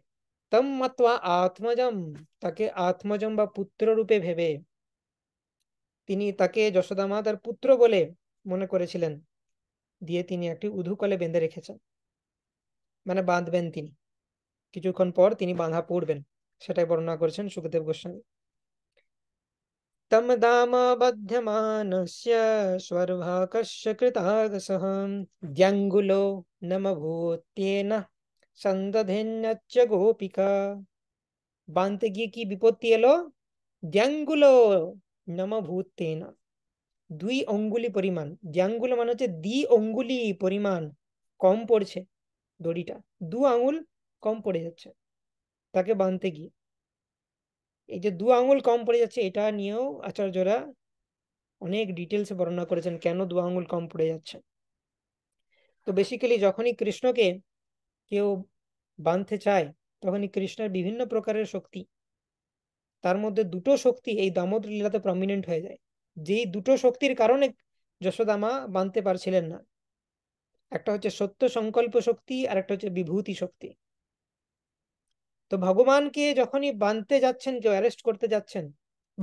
তম মত্বা আত্মজম তাকে আত্মজম বা পুত্র রূপে ভেবে তিনি তাকে যশোদা মা তার পুত্র বলে মনে করেছিলেন দিEntityType উধুকলে বেঁধে রেখেছ মানে বাঁধবেন তিনি কিছুক্ষণ পর তিনি বাঁধা পড়বেন সেটাই বর্ণনা করেছেন সুকেদেব গোস্বন तम दाम बध्यमानस्य स्वर्भाकस्य कृतार्हसः जंगुलो नमभूतेन संदधेन च गोपिका बांधতে কি বিপত্তি এলো জঙ্গুলো নমভূতেন দুই অঙ্গুলি পরিমাণ জ্যাঙ্গুলো মানে হচ্ছে দ্বি অঙ্গুলি পরিমাণ কম পড়ছে দড়িটা দু আঙুল কম পড়ে যাচ্ছে তাকে বাঁধতে গিয়ে এই যে দু আঙুল কম পড়ে যাচ্ছে এটা নিয়েও আচার্যরা অনেক ডিটেলসে বর্ণনা করেছেন কেন দু আঙুল কম পড়ে যাচ্ছে তো বেসিক্যালি যখনই কৃষ্ণকে কেউ বাঁধতে চায় তখনই কৃষ্ণের বিভিন্ন প্রকারের শক্তি তার মধ্যে দুটো শক্তি এই দামোদর লীলাতে প্রমিনেন্ট হয়ে যায় যেই দুটো শক্তির কারণে যশোদা মা বানতে পারছিলেন না একটা হচ্ছে সত্য সংকল্প শক্তি আর একটা হচ্ছে বিভূতি শক্তি তো ভগবানকে যখনই বানতে যাচ্ছেন কেউ অ্যারেস্ট করতে যাচ্ছেন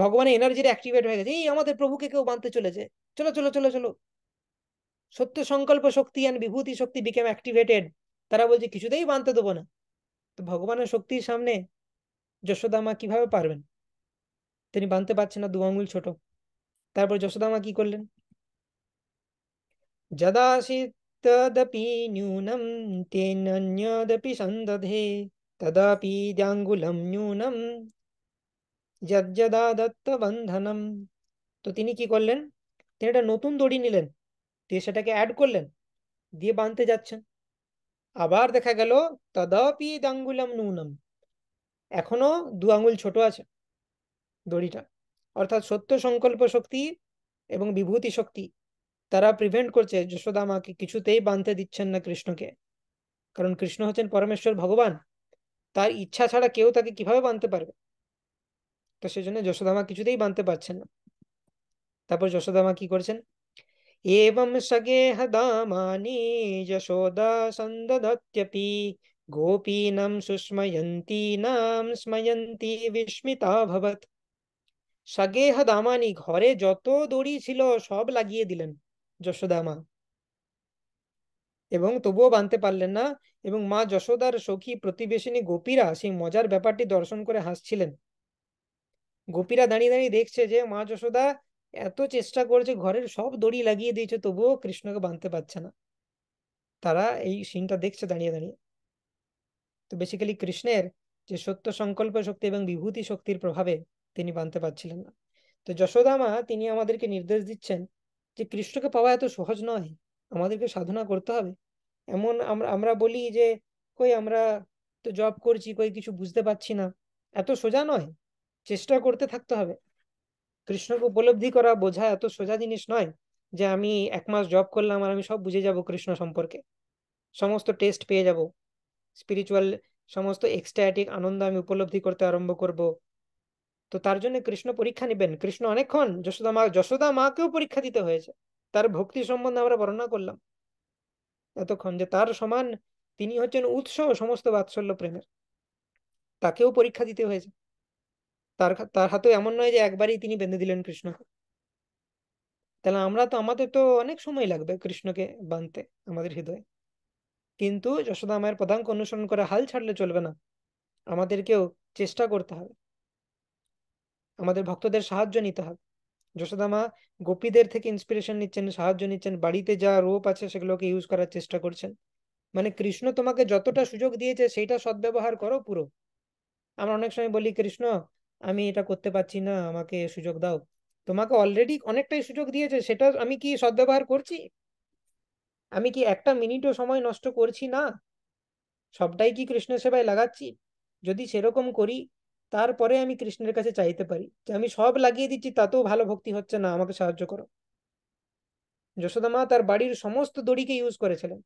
ভগবানের এনার্জিটা অ্যাক্টিভেট হয়ে গেছে এই আমাদের প্রভুকে কেউ বাঁধতে চলেছে চলো চলো চলো চলো সত্য সংকল্প শক্তি অ্যান্ড বিভূতি শক্তি বিকেম অ্যাক্টিভেটেড তারা বলছে কিছুতেই বাঁধতে দেবো না তো ভগবানের শক্তির সামনে যশোদা মা কিভাবে পারবেন তিনি বাঁধতে পারছেন না দু আঙুল ছোট তারপর যশোদা মা কি করলেন যদাশিত তদপি ন্যূনম তেনন্যদপি সন্দধে তদাপি দ্যাঙ্গুলম ন্যূনম যজ্জদা দত্ত বন্ধনম তো তিনি কি করলেন তিনি একটা নতুন দড়ি নিলেন দিয়ে সেটাকে অ্যাড করলেন দিয়ে বাঁধতে যাচ্ছেন আবার দেখা গেল তদাপি দাঙ্গুলাম নুনম এখনো দু আঙুল ছোট আছে দড়িটা অর্থাৎ সত্য সংকল্প শক্তি এবং বিভূতি শক্তি তারা প্রিভেন্ট করছে যশোদা মাকে কিছুতেই বাঁধতে দিচ্ছেন না কৃষ্ণকে কারণ কৃষ্ণ হচ্ছেন পরমেশ্বর ভগবান তার ইচ্ছা ছাড়া কেউ তাকে কিভাবে বাঁধতে পারবে তো সেজন্য যশোদামা কিছুতেই বাঁধতে পারছেন না তারপর যশোদামা কি করছেন এবং সগে হদামানি যশোদা গোপী নাম সুস্ময়ন্তী নাম স্ময়ন্তী বিস্মিতা ভবত সাগেহ দামানি ঘরে যত দড়ি ছিল সব লাগিয়ে দিলেন যশোদামা এবং তবুও বানতে পারলেন না এবং মা যশোদার সখী প্রতিবেশিনী গোপীরা সেই মজার ব্যাপারটি দর্শন করে হাসছিলেন গোপীরা দাঁড়িয়ে দাঁড়িয়ে দেখছে যে মা যশোদা এত চেষ্টা করেছে ঘরের সব দড়ি লাগিয়ে দিয়েছে তবুও কৃষ্ণকে বাঁধতে পারছে না তারা এই সিনটা দেখছে দাঁড়িয়ে দাঁড়িয়ে তো বেসিক্যালি কৃষ্ণের যে সত্য সংকল্প শক্তি এবং বিভূতি শক্তির প্রভাবে তিনি বানতে পারছিলেন না তো যশোদা মা তিনি আমাদেরকে নির্দেশ দিচ্ছেন যে কৃষ্ণকে পাওয়া এত সহজ নয় আমাদেরকে সাধনা করতে হবে এমন আমরা আমরা বলি যে কই আমরা তো জব করছি কই কিছু বুঝতে পারছি না এত সোজা নয় চেষ্টা করতে থাকতে হবে কৃষ্ণকে উপলব্ধি করা বোঝা এত সোজা জিনিস নয় যে আমি এক মাস জব করলাম আর আমি সব বুঝে যাব কৃষ্ণ সম্পর্কে সমস্ত টেস্ট পেয়ে যাব স্পিরিচুয়াল সমস্ত এক্সট্যাটিক আনন্দ আমি উপলব্ধি করতে আরম্ভ করব তো তার জন্য কৃষ্ণ পরীক্ষা নেবেন কৃষ্ণ অনেকক্ষণ যশোদা মা যশোদা মাকেও পরীক্ষা দিতে হয়েছে তার ভক্তি সম্বন্ধে আমরা বর্ণনা করলাম এতক্ষণ যে তার সমান তিনি হচ্ছেন উৎস সমস্ত বাৎসল্য প্রেমের তাকেও পরীক্ষা দিতে হয়েছে তার তার হাতে এমন নয় যে একবারই তিনি বেঁধে দিলেন কৃষ্ণকে তাহলে আমরা তো আমাদের তো অনেক সময় লাগবে কৃষ্ণকে বাঁধতে আমাদের হৃদয়ে কিন্তু যশোদা মায়ের পদাঙ্ক অনুসরণ করে হাল ছাড়লে চলবে না আমাদেরকেও চেষ্টা করতে হবে আমাদের ভক্তদের সাহায্য নিতে হবে যশোদা মা গোপীদের থেকে ইন্সপিরেশন নিচ্ছেন সাহায্য নিচ্ছেন বাড়িতে যা রোপ আছে সেগুলোকে ইউজ করার চেষ্টা করছেন মানে কৃষ্ণ তোমাকে যতটা সুযোগ দিয়েছে সেইটা সদ্ব্যবহার করো পুরো আমরা অনেক সময় বলি কৃষ্ণ আমি এটা করতে পারছি না আমাকে সুযোগ দাও তোমাকে অলরেডি অনেকটাই সুযোগ দিয়েছে সেটা আমি কি সদ্ব্যবহার করছি আমি কি একটা মিনিটও সময় নষ্ট করছি না সবটাই কি কৃষ্ণ সেবায় লাগাচ্ছি যদি সেরকম করি তারপরে আমি কৃষ্ণের কাছে চাইতে পারি যে আমি সব লাগিয়ে দিচ্ছি তাতেও ভালো ভক্তি হচ্ছে না আমাকে সাহায্য করো যশোদা মা তার বাড়ির সমস্ত দড়িকে ইউজ করেছিলেন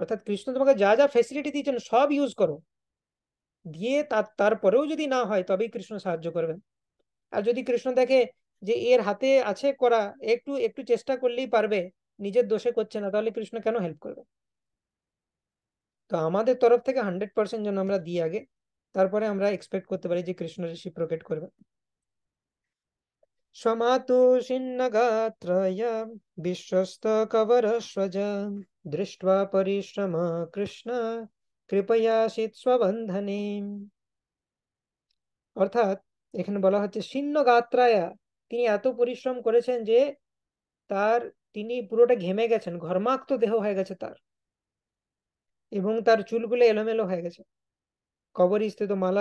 অর্থাৎ কৃষ্ণ তোমাকে যা যা ফেসিলিটি দিয়েছেন সব ইউজ করো দিয়ে তারপরেও যদি না হয় তবেই কৃষ্ণ সাহায্য করবেন আর যদি কৃষ্ণ দেখে যে এর হাতে আছে করা একটু একটু চেষ্টা করলেই পারবে নিজের দোষে করছে না তাহলে কৃষ্ণ কেন হেল্প করবে তো আমাদের তরফ থেকে হান্ড্রেড পার্সেন্ট যেন আমরা দিই আগে তারপরে আমরা এক্সপেক্ট করতে পারি যে কৃষ্ণ প্রকেট করবে পরিশ্রম কৃষ্ণ স্ববন্ধনে অর্থাৎ এখানে বলা হচ্ছে গাত্রায়া তিনি এত পরিশ্রম করেছেন যে তার তিনি পুরোটা ঘেমে গেছেন ঘর্মাক্ত দেহ হয়ে গেছে তার এবং তার চুলগুলো এলোমেলো হয়ে গেছে তো মালা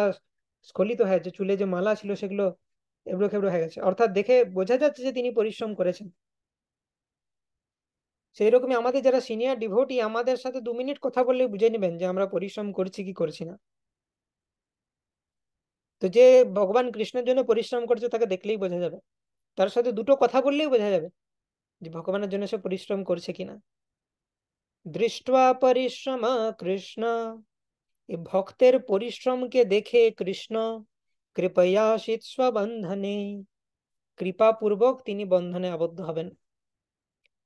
স্খলিত হয়েছে চুলে যে মালা ছিল সেগুলো এবড়ো খেবড়ো হয়ে গেছে অর্থাৎ দেখে বোঝা যাচ্ছে যে তিনি পরিশ্রম করেছেন সেই রকমই আমাদের যারা সিনিয়র ডিভোটি আমাদের সাথে দু মিনিট কথা বললে বুঝে নেবেন যে আমরা পরিশ্রম করছি কি করছি না তো যে ভগবান কৃষ্ণের জন্য পরিশ্রম করছে তাকে দেখলেই বোঝা যাবে তার সাথে দুটো কথা বললেই বোঝা যাবে যে ভগবানের জন্য সে পরিশ্রম করছে কিনা দৃষ্টা পরিশ্রম কৃষ্ণ ভক্তের পরিশ্রমকে দেখে কৃষ্ণ কৃপয়া শীতস্ব বন্ধনে কৃপাপূর্বক তিনি বন্ধনে আবদ্ধ হবেন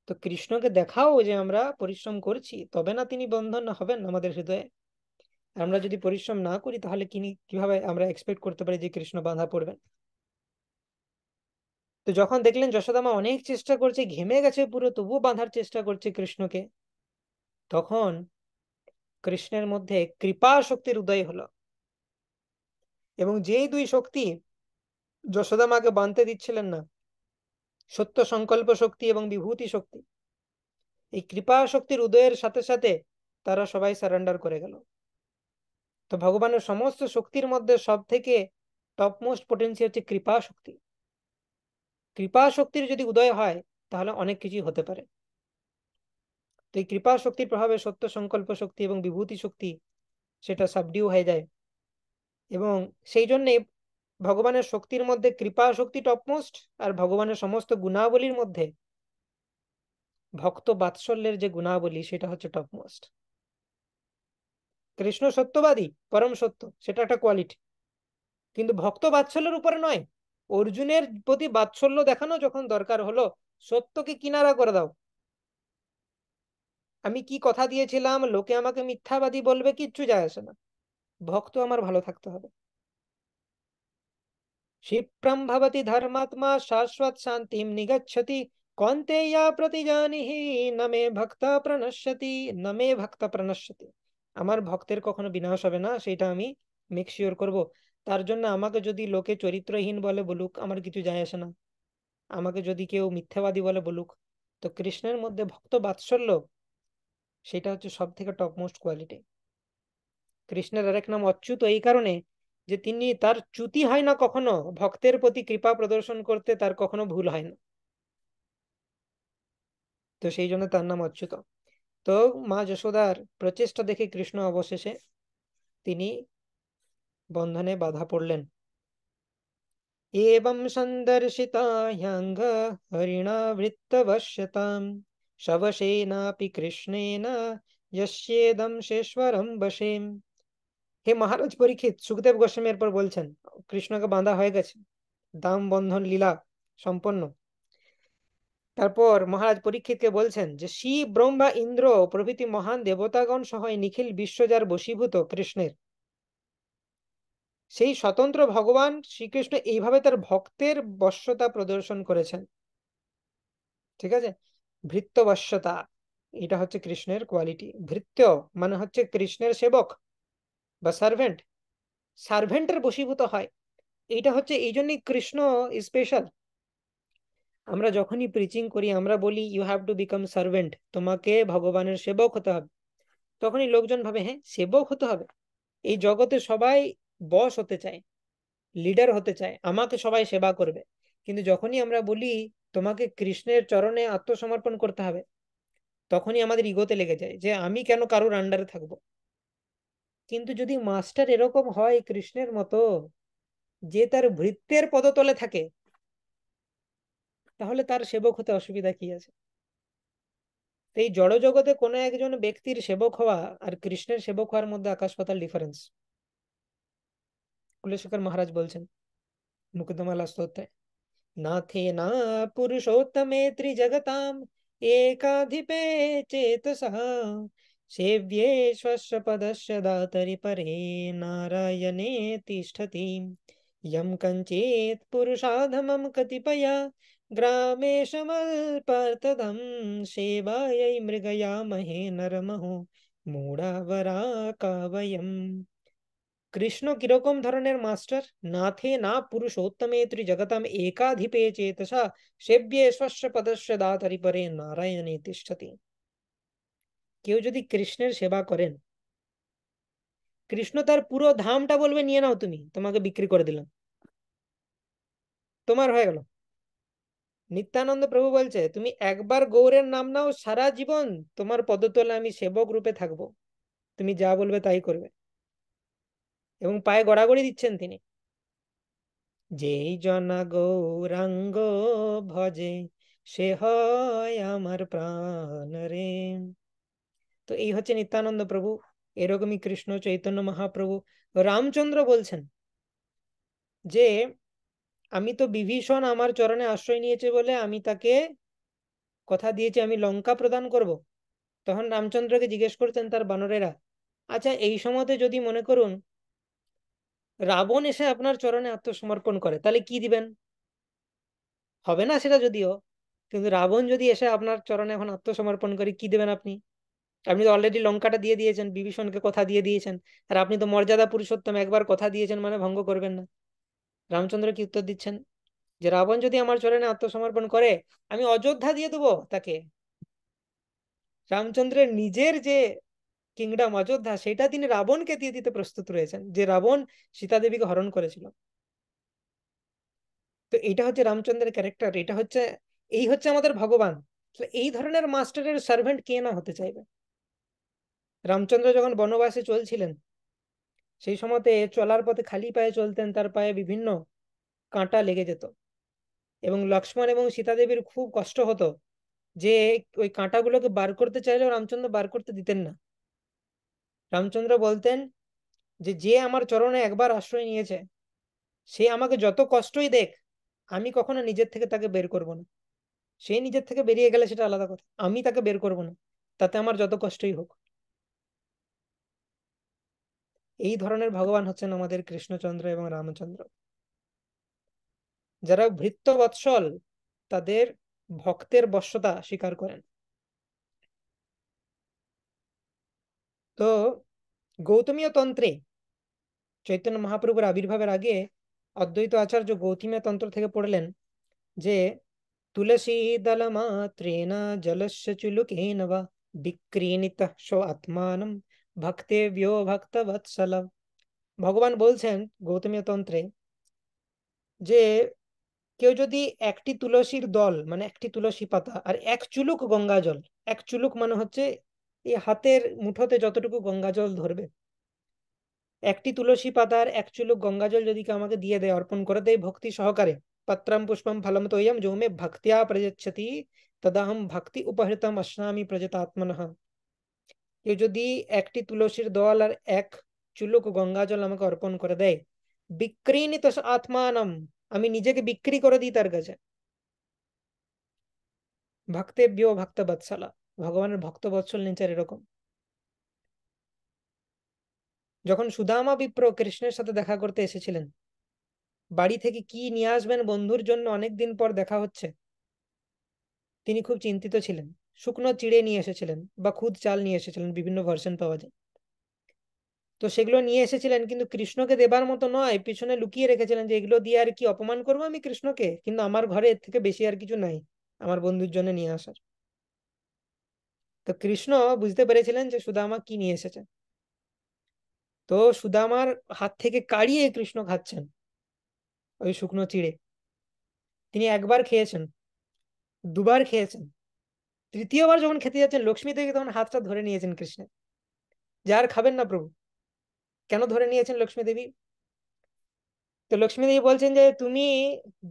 তো কৃষ্ণকে দেখাও যে আমরা পরিশ্রম করছি তবে না তিনি বন্ধন হবেন আমাদের হৃদয়ে আমরা যদি পরিশ্রম না করি তাহলে কিনি কিভাবে আমরা এক্সপেক্ট করতে পারি যে কৃষ্ণ বাঁধা পড়বেন তো যখন দেখলেন যশোদামা অনেক চেষ্টা করছে ঘেমে গেছে পুরো তবুও বাঁধার চেষ্টা করছে কৃষ্ণকে তখন কৃষ্ণের মধ্যে কৃপা শক্তির উদয় হলো এবং যেই দুই শক্তি যশোদা মাকে বাঁধতে দিচ্ছিলেন না সত্য সংকল্প শক্তি এবং বিভূতি শক্তি এই কৃপা শক্তির উদয়ের সাথে সাথে তারা সবাই সারেন্ডার করে গেল তো ভগবানের সমস্ত শক্তির মধ্যে সব থেকে টপমোস্ট পোটেন্সি হচ্ছে কৃপা শক্তি কৃপা শক্তির যদি উদয় হয় তাহলে অনেক কিছুই হতে পারে তো এই কৃপা শক্তির প্রভাবে সত্য সংকল্প শক্তি এবং বিভূতি শক্তি সেটা সাবডিউ হয়ে যায় এবং সেই জন্যে ভগবানের শক্তির মধ্যে কৃপা শক্তি টপমোস্ট আর ভগবানের সমস্ত গুণাবলীর মধ্যে ভক্ত বাৎসল্যের যে গুণাবলী সেটা হচ্ছে টপমোস্ট কৃষ্ণ সত্যবাদী পরম সত্য সেটা একটা কোয়ালিটি কিন্তু ভক্ত বাৎসল্যের উপরে নয় অর্জুনের প্রতি বাৎসল্য দেখানো যখন দরকার হলো সত্যকে কিনারা করে দাও আমি কি কথা দিয়েছিলাম লোকে আমাকে মিথ্যাবাদী বলবে কিচ্ছু যায় আসে না ভক্ত আমার ভালো থাকতে হবে শিপ্রম ভবতি ধর্মাত্মা শাশ্বত শান্তি নিগচ্ছতি কন্তেয়া প্রতিজানিহি নমে ভক্ত প্রণশ্যতি নমে ভক্ত প্রণশ্যতি আমার ভক্তের কখনো বিনাশ হবে না সেটা আমি মেক শিওর করবো তার জন্য আমাকে যদি লোকে চরিত্রহীন বলে বলুক আমার কিছু যায় আসে না আমাকে যদি কেউ মিথ্যাবাদী বলে বলুক তো কৃষ্ণের মধ্যে ভক্ত বাৎসল্য সেটা হচ্ছে সব থেকে টপ মোস্ট কোয়ালিটি কৃষ্ণের আরেক নাম অচ্যুত এই কারণে যে তিনি তার চ্যুতি হয় না কখনো ভক্তের প্রতি কৃপা প্রদর্শন করতে তার কখনো ভুল হয় না তো সেই জন্য তার নাম অচ্যুত তো মা যশোদার প্রচেষ্টা দেখে কৃষ্ণ অবশেষে তিনি বন্ধনে বাধা পড়লেন एवं सन्दर्शिताह्यङ्ग हरिणावृत्तवश्यताम् शवशेनापि कृष्णेन यस्येदं শেশ্বরম বশেম হে মহারাজ পরীক্ষিত সুখদেব গোস্বামী এরপর বলছেন কৃষ্ণকে বাঁধা হয়ে গেছে দাম বন্ধন লীলা সম্পন্ন তারপর মহারাজ পরীক্ষিতকে বলছেন যে শিব ব্রহ্মা ইন্দ্র প্রভৃতি মহান দেবতাগণ সহ নিখিল বিশ্বজার বশীভূত কৃষ্ণের সেই স্বতন্ত্র ভগবান শ্রীকৃষ্ণ এইভাবে তার ভক্তের বশ্যতা প্রদর্শন করেছেন ঠিক আছে ভৃত্যবশ্যতা এটা হচ্ছে কৃষ্ণের কোয়ালিটি ভৃত্য মানে হচ্ছে কৃষ্ণের সেবক বা সার্ভেন্ট সার্ভেন্টের বশীভূত হয় এইটা হচ্ছে এই জন্যই কৃষ্ণ স্পেশাল আমরা যখনই প্রিচিং করি আমরা বলি you have to become servant তোমাকে ভগবানের সেবক হতে হবে তখনই লোকজন ভাবে হ্যাঁ সেবক হতে হবে এই জগতে সবাই বস হতে চায় লিডার হতে চায় আমাকে সবাই সেবা করবে কিন্তু যখনই আমরা বলি তোমাকে কৃষ্ণের চরণে আত্মসমর্পণ করতে হবে তখনই আমাদের ইগোতে লেগে যায় যে আমি কেন কারোর আন্ডারে থাকব কিন্তু যদি মাস্টার এরকম হয় কৃষ্ণের মতো যে তার ভৃত্যের পদতলে থাকে তাহলে তার সেবক হতে অসুবিধা কি আছে এই জড় জগতে কোনো একজন ব্যক্তির সেবক হওয়া আর কৃষ্ণের সেবক হওয়ার মধ্যে আকাশ ডিফারেন্স কুলেশেখর মহারাজ বলছেন মুকুদমালা স্তোত্রে नाथेना पुरुषोत्तमे त्रिजगताम् एकाधिपे चेतसः सेव्येश्वस्य पदस्य दातरि परे नारायणे तिष्ठति यं कञ्चित् पुरुषाधमं कतिपय ग्रामेशमल्पतदं सेवायै मृगयामहे नरमहो मूढावरा का वयम् কৃষ্ণ কিরকম ধরনের মাস্টার নাথে না পুরুষোত্তমেত্রি জগতম একাধিপে চেতসা সেব্যে স্বস্ব পদস্য দাতারি পরে নারায়ণে তিষ্ঠতি কেউ যদি কৃষ্ণের সেবা করেন কৃষ্ণ তার পুরো ধামটা বলবে নিয়ে নাও তুমি তোমাকে বিক্রি করে দিলাম তোমার হয়ে গেল নিত্যানন্দ প্রভু বলছে তুমি একবার গৌরের নাম নাও সারা জীবন তোমার পদতলে আমি সেবক রূপে থাকবো তুমি যা বলবে তাই করবে এবং পায়ে গড়াগড়ি দিচ্ছেন তিনি যেই জনা গৌরাঙ্গ ভজে সে হয় আমার প্রাণ রে তো এই হচ্ছে নিত্যানন্দ প্রভু এরকমই কৃষ্ণ চৈতন্য মহাপ্রভু রামচন্দ্র বলছেন যে আমি তো বিভীষণ আমার চরণে আশ্রয় নিয়েছে বলে আমি তাকে কথা দিয়েছি আমি লঙ্কা প্রদান করব তখন রামচন্দ্রকে জিজ্ঞেস করছেন তার বানরেরা আচ্ছা এই সময়তে যদি মনে করুন রাবণ এসে আপনার চরণে আত্মসমর্পণ করে তাহলে কি দিবেন হবে না সেটা যদিও কিন্তু রাবণ যদি এসে আপনার চরণে এখন আত্মসমর্পণ করে কি দেবেন আপনি আপনি তো অলরেডি লঙ্কাটা দিয়ে দিয়েছেন বিভীষণকে কথা দিয়ে দিয়েছেন আর আপনি তো মর্যাদা পুরুষোত্তম একবার কথা দিয়েছেন মানে ভঙ্গ করবেন না রামচন্দ্র কি উত্তর দিচ্ছেন যে রাবণ যদি আমার চরণে আত্মসমর্পণ করে আমি অযোধ্যা দিয়ে দেবো তাকে রামচন্দ্রের নিজের যে কিংডম অযোধ্যা সেটা তিনি রাবণকে দিয়ে দিতে প্রস্তুত রয়েছেন যে রাবণ সীতা দেবীকে হরণ করেছিল তো এটা হচ্ছে রামচন্দ্রের ক্যারেক্টার এটা হচ্ছে এই হচ্ছে আমাদের ভগবান এই ধরনের মাস্টারের সার্ভেন্ট কে না হতে চাইবে রামচন্দ্র যখন বনবাসে চলছিলেন সেই সময়তে চলার পথে খালি পায়ে চলতেন তার পায়ে বিভিন্ন কাঁটা লেগে যেত এবং লক্ষ্মণ এবং সীতাদেবীর খুব কষ্ট হতো যে ওই কাঁটাগুলোকে বার করতে চাইলেও রামচন্দ্র বার করতে দিতেন না রামচন্দ্র বলতেন যে যে আমার চরণে একবার আশ্রয় নিয়েছে সে আমাকে যত কষ্টই দেখ আমি কখনো নিজের থেকে তাকে বের করব না সে নিজের থেকে বেরিয়ে গেলে সেটা আলাদা কথা আমি তাকে বের করব না তাতে আমার যত কষ্টই হোক এই ধরনের ভগবান হচ্ছেন আমাদের কৃষ্ণচন্দ্র এবং রামচন্দ্র যারা ভৃত্য বৎসল তাদের ভক্তের বশ্যতা স্বীকার করেন তো গৌতমীয় তন্ত্রে চৈতন্য মহাপ্রভুর আবির্ভাবের আগে অদ্বৈত আচার্য গৌতমীয় তন্ত্র থেকে পড়লেন যে তুলসী দল দলমাত্রেণ জলস্য চুলুকেন বা বিক্রীণিত স্ব ভক্তে ভক্তেভ্য ভক্ত ভগবান বলছেন গৌতমীয় তন্ত্রে যে কেউ যদি একটি তুলসীর দল মানে একটি তুলসী পাতা আর এক চুলুক গঙ্গা জল এক চুলুক মানে হচ্ছে এই হাতের মুঠোতে যতটুকু গঙ্গা জল ধরবে একটি তুলসী পাতার এক চুলুক গঙ্গা জল যদি আমাকে দিয়ে দেয় অর্পণ করে দেয় ভক্তি সহকারে পাত্রাম পুষ্পম ফলম তোয়ম যৌমে ভক্তিয়া প্রযচ্ছতি তদাহম ভক্তি উপহৃতম অশ্নামি প্রজতাত্মন কেউ যদি একটি তুলসীর দল আর এক চুলুক গঙ্গা জল আমাকে অর্পণ করে দেয় বিক্রিণিত আত্মানম আমি নিজেকে বিক্রি করে দিই তার কাছে ভক্তেভ্য ভক্ত বৎসলা ভগবানের ভক্ত বৎসল নেচার এরকম যখন সুদামা বিপ্র কৃষ্ণের সাথে দেখা করতে এসেছিলেন বাড়ি থেকে কি নিয়ে আসবেন বন্ধুর জন্য অনেক দিন পর দেখা হচ্ছে তিনি খুব চিন্তিত ছিলেন শুকনো চিড়ে নিয়ে এসেছিলেন বা খুদ চাল নিয়ে এসেছিলেন বিভিন্ন ভার্সন পাওয়া যায় তো সেগুলো নিয়ে এসেছিলেন কিন্তু কৃষ্ণকে দেবার মতো নয় পিছনে লুকিয়ে রেখেছিলেন যে এগুলো দিয়ে আর কি অপমান করবো আমি কৃষ্ণকে কিন্তু আমার ঘরে এর থেকে বেশি আর কিছু নাই আমার বন্ধুর জন্য নিয়ে আসার তো কৃষ্ণ বুঝতে পেরেছিলেন যে সুদামা কি নিয়ে এসেছে তো সুদামার হাত থেকে কাড়িয়ে কৃষ্ণ খাচ্ছেন ওই শুকনো চিড়ে তিনি একবার খেয়েছেন দুবার খেয়েছেন তৃতীয়বার যখন খেতে যাচ্ছেন লক্ষ্মী থেকে তখন হাতটা ধরে নিয়েছেন কৃষ্ণের যার খাবেন না প্রভু কেন ধরে নিয়েছেন লক্ষ্মী দেবী তো লক্ষ্মী দেবী বলছেন যে তুমি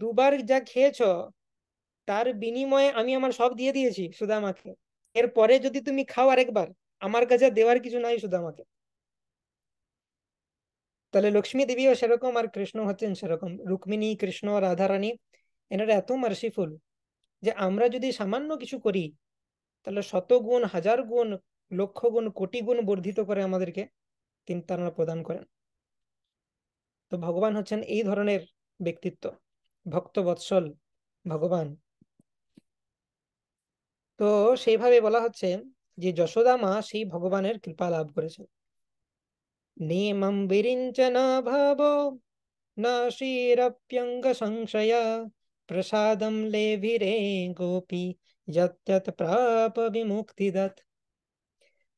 দুবার যা খেয়েছ তার বিনিময়ে আমি আমার সব দিয়ে দিয়েছি সুদামাকে এরপরে যদি তুমি খাও আরেকবার আমার কাছে দেওয়ার কিছু নাই শুধু আমাকে তাহলে লক্ষ্মী দেবীও সেরকম আর কৃষ্ণ হচ্ছেন সেরকম রুক্মিণী কৃষ্ণ রাধারানী এনারা এত মার্সিফুল যে আমরা যদি সামান্য কিছু করি তাহলে শত গুণ হাজার গুণ লক্ষ গুণ কোটি গুণ বর্ধিত করে আমাদেরকে তিনি তারা প্রদান করেন তো ভগবান হচ্ছেন এই ধরনের ব্যক্তিত্ব ভক্ত বৎসল ভগবান তো সেইভাবে বলা হচ্ছে যে যশোদা মা সেই ভগবানের কৃপা লাভ করেছেন নিয়মম বিরিঞ্চনা ভাব না শিরপ্যঙ্গ সংশয় প্রসাদম লেভিরে গোপী যত্যত প্রাপ বিমুক্তিদাত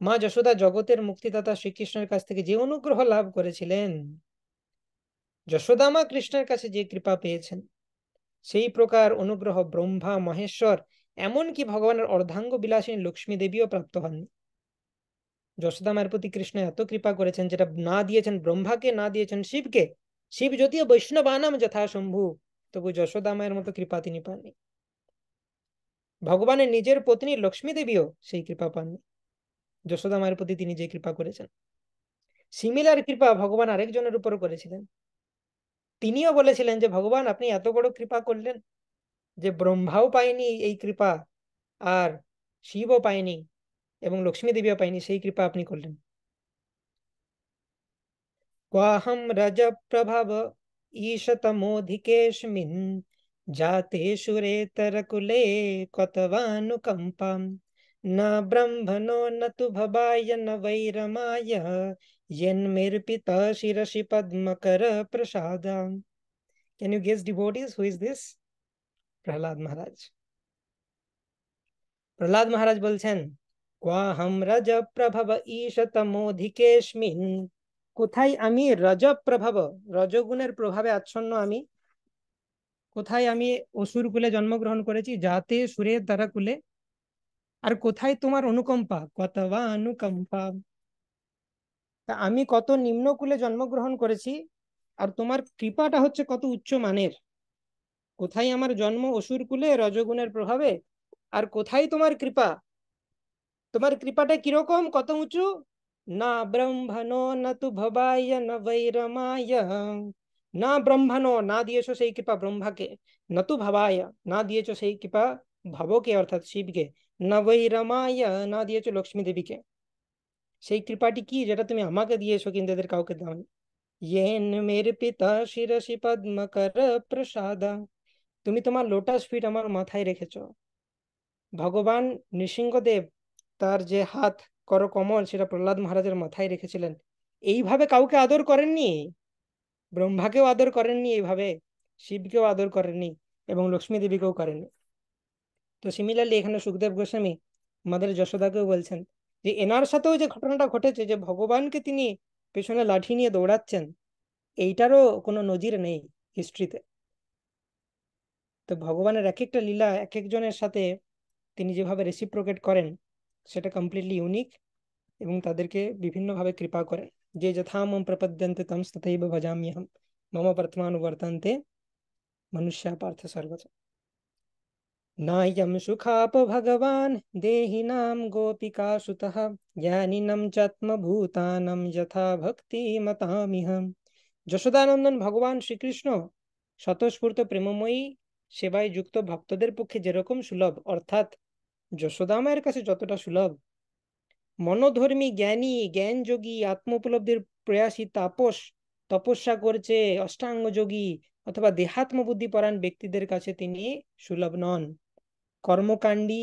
মা যশোদা জগতের মুক্তিদাতা শ্রীকৃষ্ণের কাছ থেকে যে অনুগ্রহ লাভ করেছিলেন যশোদা মা কৃষ্ণের কাছে যে কৃপা পেয়েছেন সেই প্রকার অনুগ্রহ ব্রহ্মা মহেশ্বর এমনকি ভগবানের অর্ধাঙ্গ বিলাসিনী লক্ষ্মী দেবীও প্রাপ্ত হননি যশোদা মায়ের প্রতি কৃষ্ণ এত কৃপা করেছেন যেটা না দিয়েছেন ব্রহ্মাকে না দিয়েছেন শিবকে শিব যদিও বৈষ্ণবানাম যথাশম্ভু তবু যশোদা মায়ের মতো কৃপা তিনি পাননি ভগবানের নিজের পত্নী লক্ষ্মী দেবীও সেই কৃপা পাননি যশোদা মায়ের প্রতি তিনি যে কৃপা করেছেন সিমিলার কৃপা ভগবান আরেকজনের উপর করেছিলেন তিনিও বলেছিলেন যে ভগবান আপনি এত বড় কৃপা করলেন যে ব্রহ্মাও পায়নি এই কৃপা আর শিবও পায়নি এবং লক্ষ্মী দেবীও পায়নি সেই কৃপা আপনি করলেন क्वाहम रज प्रभव ईशतमोधिकेशमिन् जाते सुरेतरकुले कतवानुकम्पाम् न ब्रह्मणो न तु भवाय न वैरमाय यन्मिर्पिता शिरसि पद्मकर प्रसादाम् Can you guess devotees who is this? Prahlad মহারাজ প্রহ্লাদ মহারাজ বলছেন কোয়াহম রজ প্রভব ঈশতমোধিকেশমিন কোথায় আমি রজ প্রভাব রজগুণের প্রভাবে আচ্ছন্ন আমি কোথায় আমি অসুর কুলে জন্মগ্রহণ করেছি যাতে সুরের দ্বারা কুলে আর কোথায় তোমার অনুকম্পা কত বা অনুকম্পা তা আমি কত নিম্ন কুলে জন্মগ্রহণ করেছি আর তোমার কৃপাটা হচ্ছে কত উচ্চ মানের কোথায় আমার জন্ম অসুর కుলে রজোগুনের प्रभावे আর কোথায় তোমার কৃপা তোমার কৃপাতে কি রকম কত উঁচু না ব্রহ্মনো নতু ভবায় না বৈরময় না ব্রহ্মনো না দিয়েছো সেই কৃপা ব্রহ্মকে নতু ভবায় না দিয়েছো সেই কৃপা ভবকে অর্থাৎ শিবকে না বৈরময় না দিয়েছো লক্ষ্মী দেবীকে সেই কৃপাটি কি যেটা তুমি আমাকে দিয়েছো কিন্ত এদের কাউকে দাম এ মেরে পিতা শিরশি পদ্মকর প্রসাদা তুমি তোমার লোটাস ফিট আমার মাথায় রেখেছ ভগবান নৃসিংহদেব তার যে হাত কর কমল সেটা প্রহ্লাদ মহারাজের মাথায় রেখেছিলেন এইভাবে কাউকে আদর করেননি ব্রহ্মাকেও আদর করেননি এইভাবে শিবকেও আদর করেননি এবং লক্ষ্মী দেবীকেও করেননি তো সিমিলারলি এখানে সুখদেব গোস্বামী আমাদের যশোদাকেও বলছেন যে এনার সাথেও যে ঘটনাটা ঘটেছে যে ভগবানকে তিনি পেছনে লাঠি নিয়ে দৌড়াচ্ছেন এইটারও কোনো নজির নেই হিস্ট্রিতে তো ভগবানের এক একটা লীলা এক একজনের সাথে তিনি যেভাবে রেসিপ্রোকেট করেন সেটা কমপ্লিটলি ইউনিক এবং তাদেরকে বিভিন্নভাবে কৃপা করেন যে যথা মম প্রপদ্যন্তে তম তথৈব ভজামি হম মম বর্তমান বর্তন্তে মনুষ্যা পার্থ সর্বত नायं सुखाप भगवान् देहिनां गोपिकासुतः ज्ञानिनं ভূতানম যথা ভক্তি মতামিহম যশোদানন্দন ভগবান শ্রীকৃষ্ণ স্বতঃস্ফূর্ত প্রেমময়ী সেবায় যুক্ত ভক্তদের পক্ষে যেরকম সুলভ অর্থাৎ যশোদামায়ের কাছে যতটা সুলভ মনোধর্মী জ্ঞানী জ্ঞানযোগী আত্মোপলব্ধির প্রয়াসী তাপস তপস্যা করছে অষ্টাঙ্গযোগী অথবা দেহাত্ম পরাণ ব্যক্তিদের কাছে তিনি সুলভ নন কর্মকাণ্ডী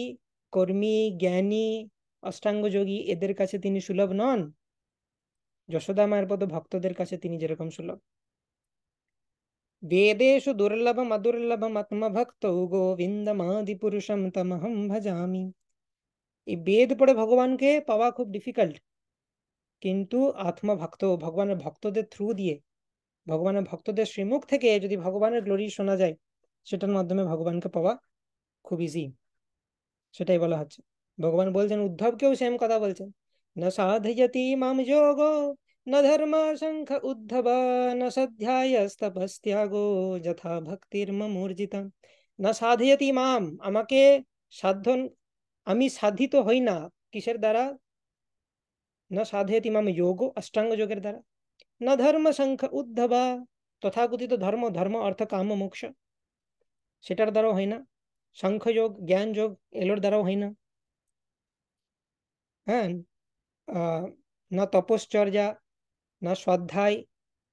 কর্মী জ্ঞানী অষ্টাঙ্গযোগী এদের কাছে তিনি সুলভ নন যশোদা মায়ের পদ ভক্তদের কাছে তিনি যেরকম সুলভ वेदेषु দুর্লভম গোবিন্দ মাদি পুরুষম তমহম ভজামি এই বেদ পড়ে ভগবানকে পাওয়া খুব ডিফিকাল্ট কিন্তু আত্মভক্ত ভগবানের ভক্তদের থ্রু দিয়ে ভগবানের ভক্তদের শ্রীমুখ থেকে যদি ভগবানের গ্লোরি শোনা যায় সেটার মাধ্যমে ভগবানকে পাওয়া খুব ইজি সেটাই বলা হচ্ছে ভগবান বলছেন উদ্ধবকেও সেম কথা বলছেন না সাধয়তি মাম যোগ न धर्म शंख उद्धव न सध्याय तपस्यागो यथा भक्तिर्मूर्जित न साधयति माम अमके साधन अमी साधित तो हई ना किसर द्वारा न साधयति माम योगो अष्टांग योगेर द्वारा न धर्म शंख उद्धव तथा तो तो धर्म धर्म अर्थ काम मोक्ष सेटार द्वारा हई ना शंख योग ज्ञान योग एलोर द्वारा हई ना न तपश्चर्या না স্বাধ্যায়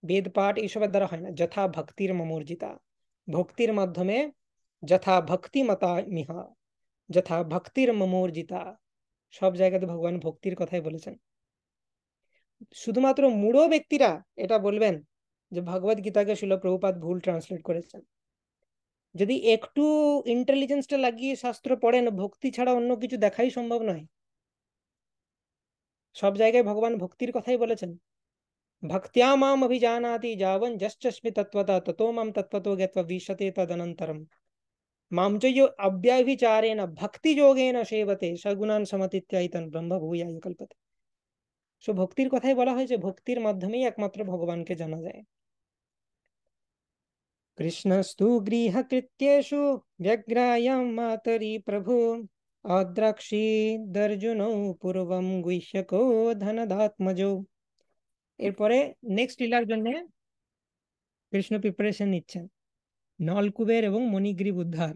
বেদপাঠ এইসবের দ্বারা হয় না যথা ভক্তির মমর্জিতা ভক্তির মাধ্যমে যথা ভক্তি মাতা মিহা যথা ভক্তির মমর্জিতা সব জায়গাতে ভগবান ভক্তির কথাই বলেছেন শুধুমাত্র মূঢ় ব্যক্তিরা এটা বলবেন যে ভগবদ গীতাকে শিল প্রভুপাত ভুল ট্রান্সলেট করেছেন যদি একটু ইন্টেলিজেন্সটা লাগিয়ে শাস্ত্র পড়েন ভক্তি ছাড়া অন্য কিছু দেখাই সম্ভব নয় সব জায়গায় ভগবান ভক্তির কথাই বলেছেন भक्त्या माम अभिजानाति जावन जश्चस्मि तत्वता ततो माम तत्वतो गत्वा वीशते तदनंतरम माम भक्ति योगेन सेवते सगुणान समतित्यायि ब्रह्म भूयाय कल्पते सो ভক্তির কথাই বলা হয় যে ভক্তির মাধ্যমেই একমাত্র ভগবানকে জানা যায় কৃষ্ণস্তু গৃহকৃত্যেষু व्यग्रायं प्रभु आद्राक्षी दर्जुनौ पूर्व गुह्यको धनदात्मजौ এরপরে নেক্সট লীলার জন্য কৃষ্ণ প্রিপারেশন নিচ্ছেন নলকুবের এবং মণিগ্রীব উদ্ধার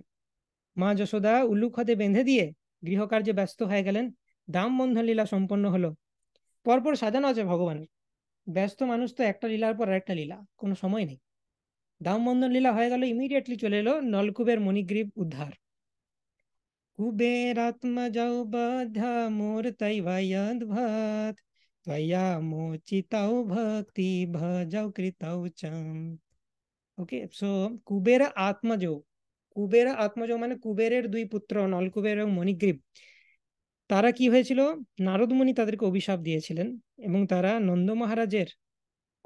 মা যশোদা উল্লুক হতে বেঁধে দিয়ে গৃহকার্যে ব্যস্ত হয়ে গেলেন বন্ধন লীলা সম্পন্ন হলো পরপর সাজানো আছে ভগবানের ব্যস্ত মানুষ তো একটা লীলার পর একটা লীলা কোনো সময় নেই দাম বন্ধন লীলা হয়ে গেল ইমিডিয়েটলি চলে এলো নলকুবের মণিগ্রীব উদ্ধার কুবের আত্মা যাও বাধা মোর তাই ভাত त्वया মোচিতাও ভক্তি ভজাও কৃতাও চাম ওকে সো কুবের আত্মজ কুবের আত্মজ মানে কুবেরের দুই পুত্র নলকুবের এবং মণিগ্রীব তারা কি হয়েছিল নারদমণি তাদেরকে অভিশাপ দিয়েছিলেন এবং তারা নন্দ মহারাজের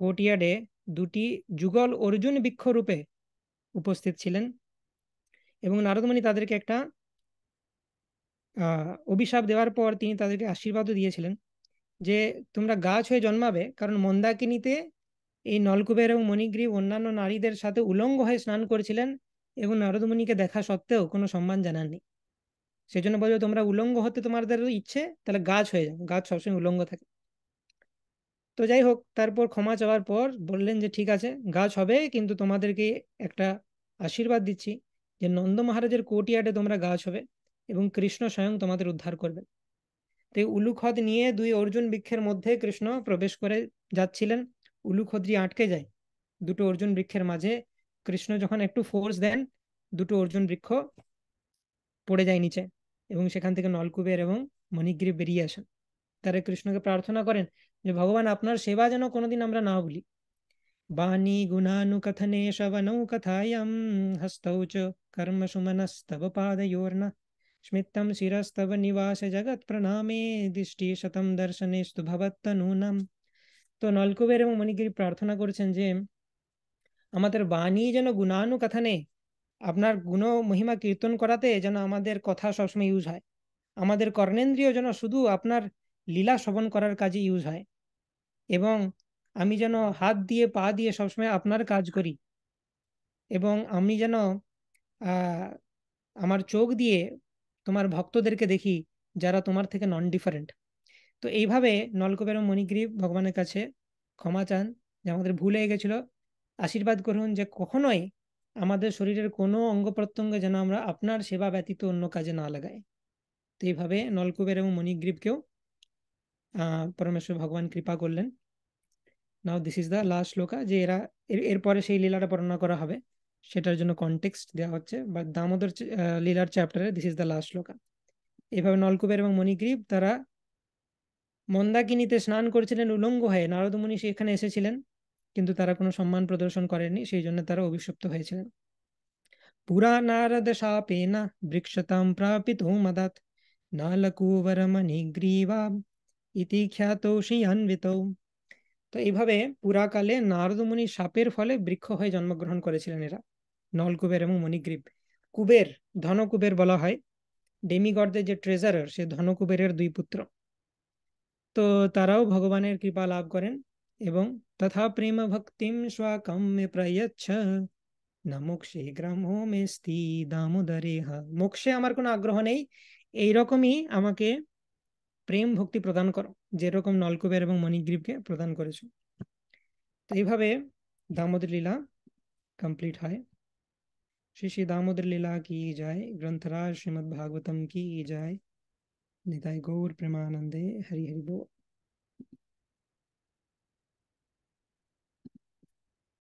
কোটিয়াডে দুটি যুগল অর্জুন বৃক্ষ রূপে উপস্থিত ছিলেন এবং নারদমণি তাদেরকে একটা অভিশাপ দেওয়ার পর তিনি তাদেরকে আশীর্বাদও দিয়েছিলেন যে তোমরা গাছ হয়ে জন্মাবে কারণ মন্দাকিনীতে এই নলকুবের এবং মণিগ্রীব অন্যান্য নারীদের সাথে উলঙ্গ হয়ে স্নান করেছিলেন এবং নারদমণিকে দেখা সত্ত্বেও কোনো সম্মান জানাননি সেজন্য বলবে তোমরা উলঙ্গ হতে তোমাদের ইচ্ছে তাহলে গাছ হয়ে যাও গাছ সবসময় উলঙ্গ থাকে তো যাই হোক তারপর ক্ষমা চাওয়ার পর বললেন যে ঠিক আছে গাছ হবে কিন্তু তোমাদেরকে একটা আশীর্বাদ দিচ্ছি যে নন্দ মহারাজের কোটিয়াটে তোমরা গাছ হবে এবং কৃষ্ণ স্বয়ং তোমাদের উদ্ধার করবেন তো এই উলুখদ নিয়ে দুই অর্জুন বৃক্ষের মধ্যে কৃষ্ণ প্রবেশ করে যাচ্ছিলেন উলুখদ্রি আটকে যায় দুটো অর্জুন বৃক্ষের মাঝে কৃষ্ণ যখন একটু ফোর্স দেন দুটো অর্জুন বৃক্ষ পড়ে যায় নিচে এবং সেখান থেকে নলকুবের এবং মণিগ্রি বেরিয়ে আসেন তারা কৃষ্ণকে প্রার্থনা করেন যে ভগবান আপনার সেবা যেন কোনোদিন আমরা না বলি বাণী গুণানুকথনে শবনৌ কথায়ম হস্তৌ চ কর্ম সুমনস্তব পাদয়োর্না स्मितं शिरस्तव निवास जगत्प्रणामे দর্শনে দর্শনেস্তু ভবত্তনূনম তো নলকুবের এবং মণিগিরি প্রার্থনা করছেন যে আমাদের বাণী যেন গুণানুকথনে আপনার গুণ মহিমা কীর্তন করাতে যেন আমাদের কথা সবসময় ইউজ হয় আমাদের কর্ণেন্দ্রীয় যেন শুধু আপনার লীলা শ্রবণ করার কাজে ইউজ হয় এবং আমি যেন হাত দিয়ে পা দিয়ে সবসময় আপনার কাজ করি এবং আমি যেন আমার চোখ দিয়ে তোমার ভক্তদেরকে দেখি যারা তোমার থেকে নন ডিফারেন্ট তো এইভাবে নলকোপের মণিগ্রীব ভগবানের কাছে ক্ষমা চান যে আমাদের ভুল হয়ে গেছিল আশীর্বাদ করুন যে কখনোই আমাদের শরীরের কোনো অঙ্গ প্রত্যঙ্গে যেন আমরা আপনার সেবা ব্যতীত অন্য কাজে না লাগাই তো এইভাবে নলকুবের এবং মণিগ্রীবকেও পরমেশ্বর ভগবান কৃপা করলেন now this is the last shloka যে এরা এরপরে সেই লীলাটা বর্ণনা করা হবে সেটার জন্য কনটেক্সট দেওয়া হচ্ছে বা দামোদর লীলার চ্যাপ্টারে this is the last shloka এভাবে নলকুবের এবং মণিগ্রীব তারা মন্দাকিনীতে স্নান করেছিলেন উলঙ্গ হয়ে নারদমণি সেখানে এসেছিলেন কিন্তু তারা কোনো সম্মান প্রদর্শন করেনি সেই জন্য তারা অভিশপ্ত হয়েছিলেন পুরা নারদ সাপে না বৃক্ষতাম প্রাপিত মদাত নালকুবর গ্রীবা ইতি খ্যাত শিয়ান্বিত তো এইভাবে পুরাকালে নারদমুনি সাপের ফলে বৃক্ষ হয়ে জন্মগ্রহণ করেছিলেন এরা নলকুবের এবং মণিগ্রীব কুবের ধনকুবের বলা হয় ডেমিগর্দের যে ট্রেজারার সে ধনকুবেরের দুই পুত্র তো তারাও ভগবানের কৃপা লাভ করেন এবং তথা প্রেম ভক্তিম স্বাকাম্যে প্রয়চ্ছ না মোক্ষে গ্রামো মে দামোদরে মোক্ষে আমার কোনো আগ্রহ নেই এইরকমই আমাকে প্রেম ভক্তি প্রদান করো যেরকম নলকুবের এবং মণিগ্রীবকে প্রদান করেছো তো এইভাবে দামোদর লীলা কমপ্লিট হয় श्री श्री दामोदर लीला की जाय ग्रंथराज श्रीमद्भागवतम की जाय निताय गौर प्रेमानंदे हरि हरि बोल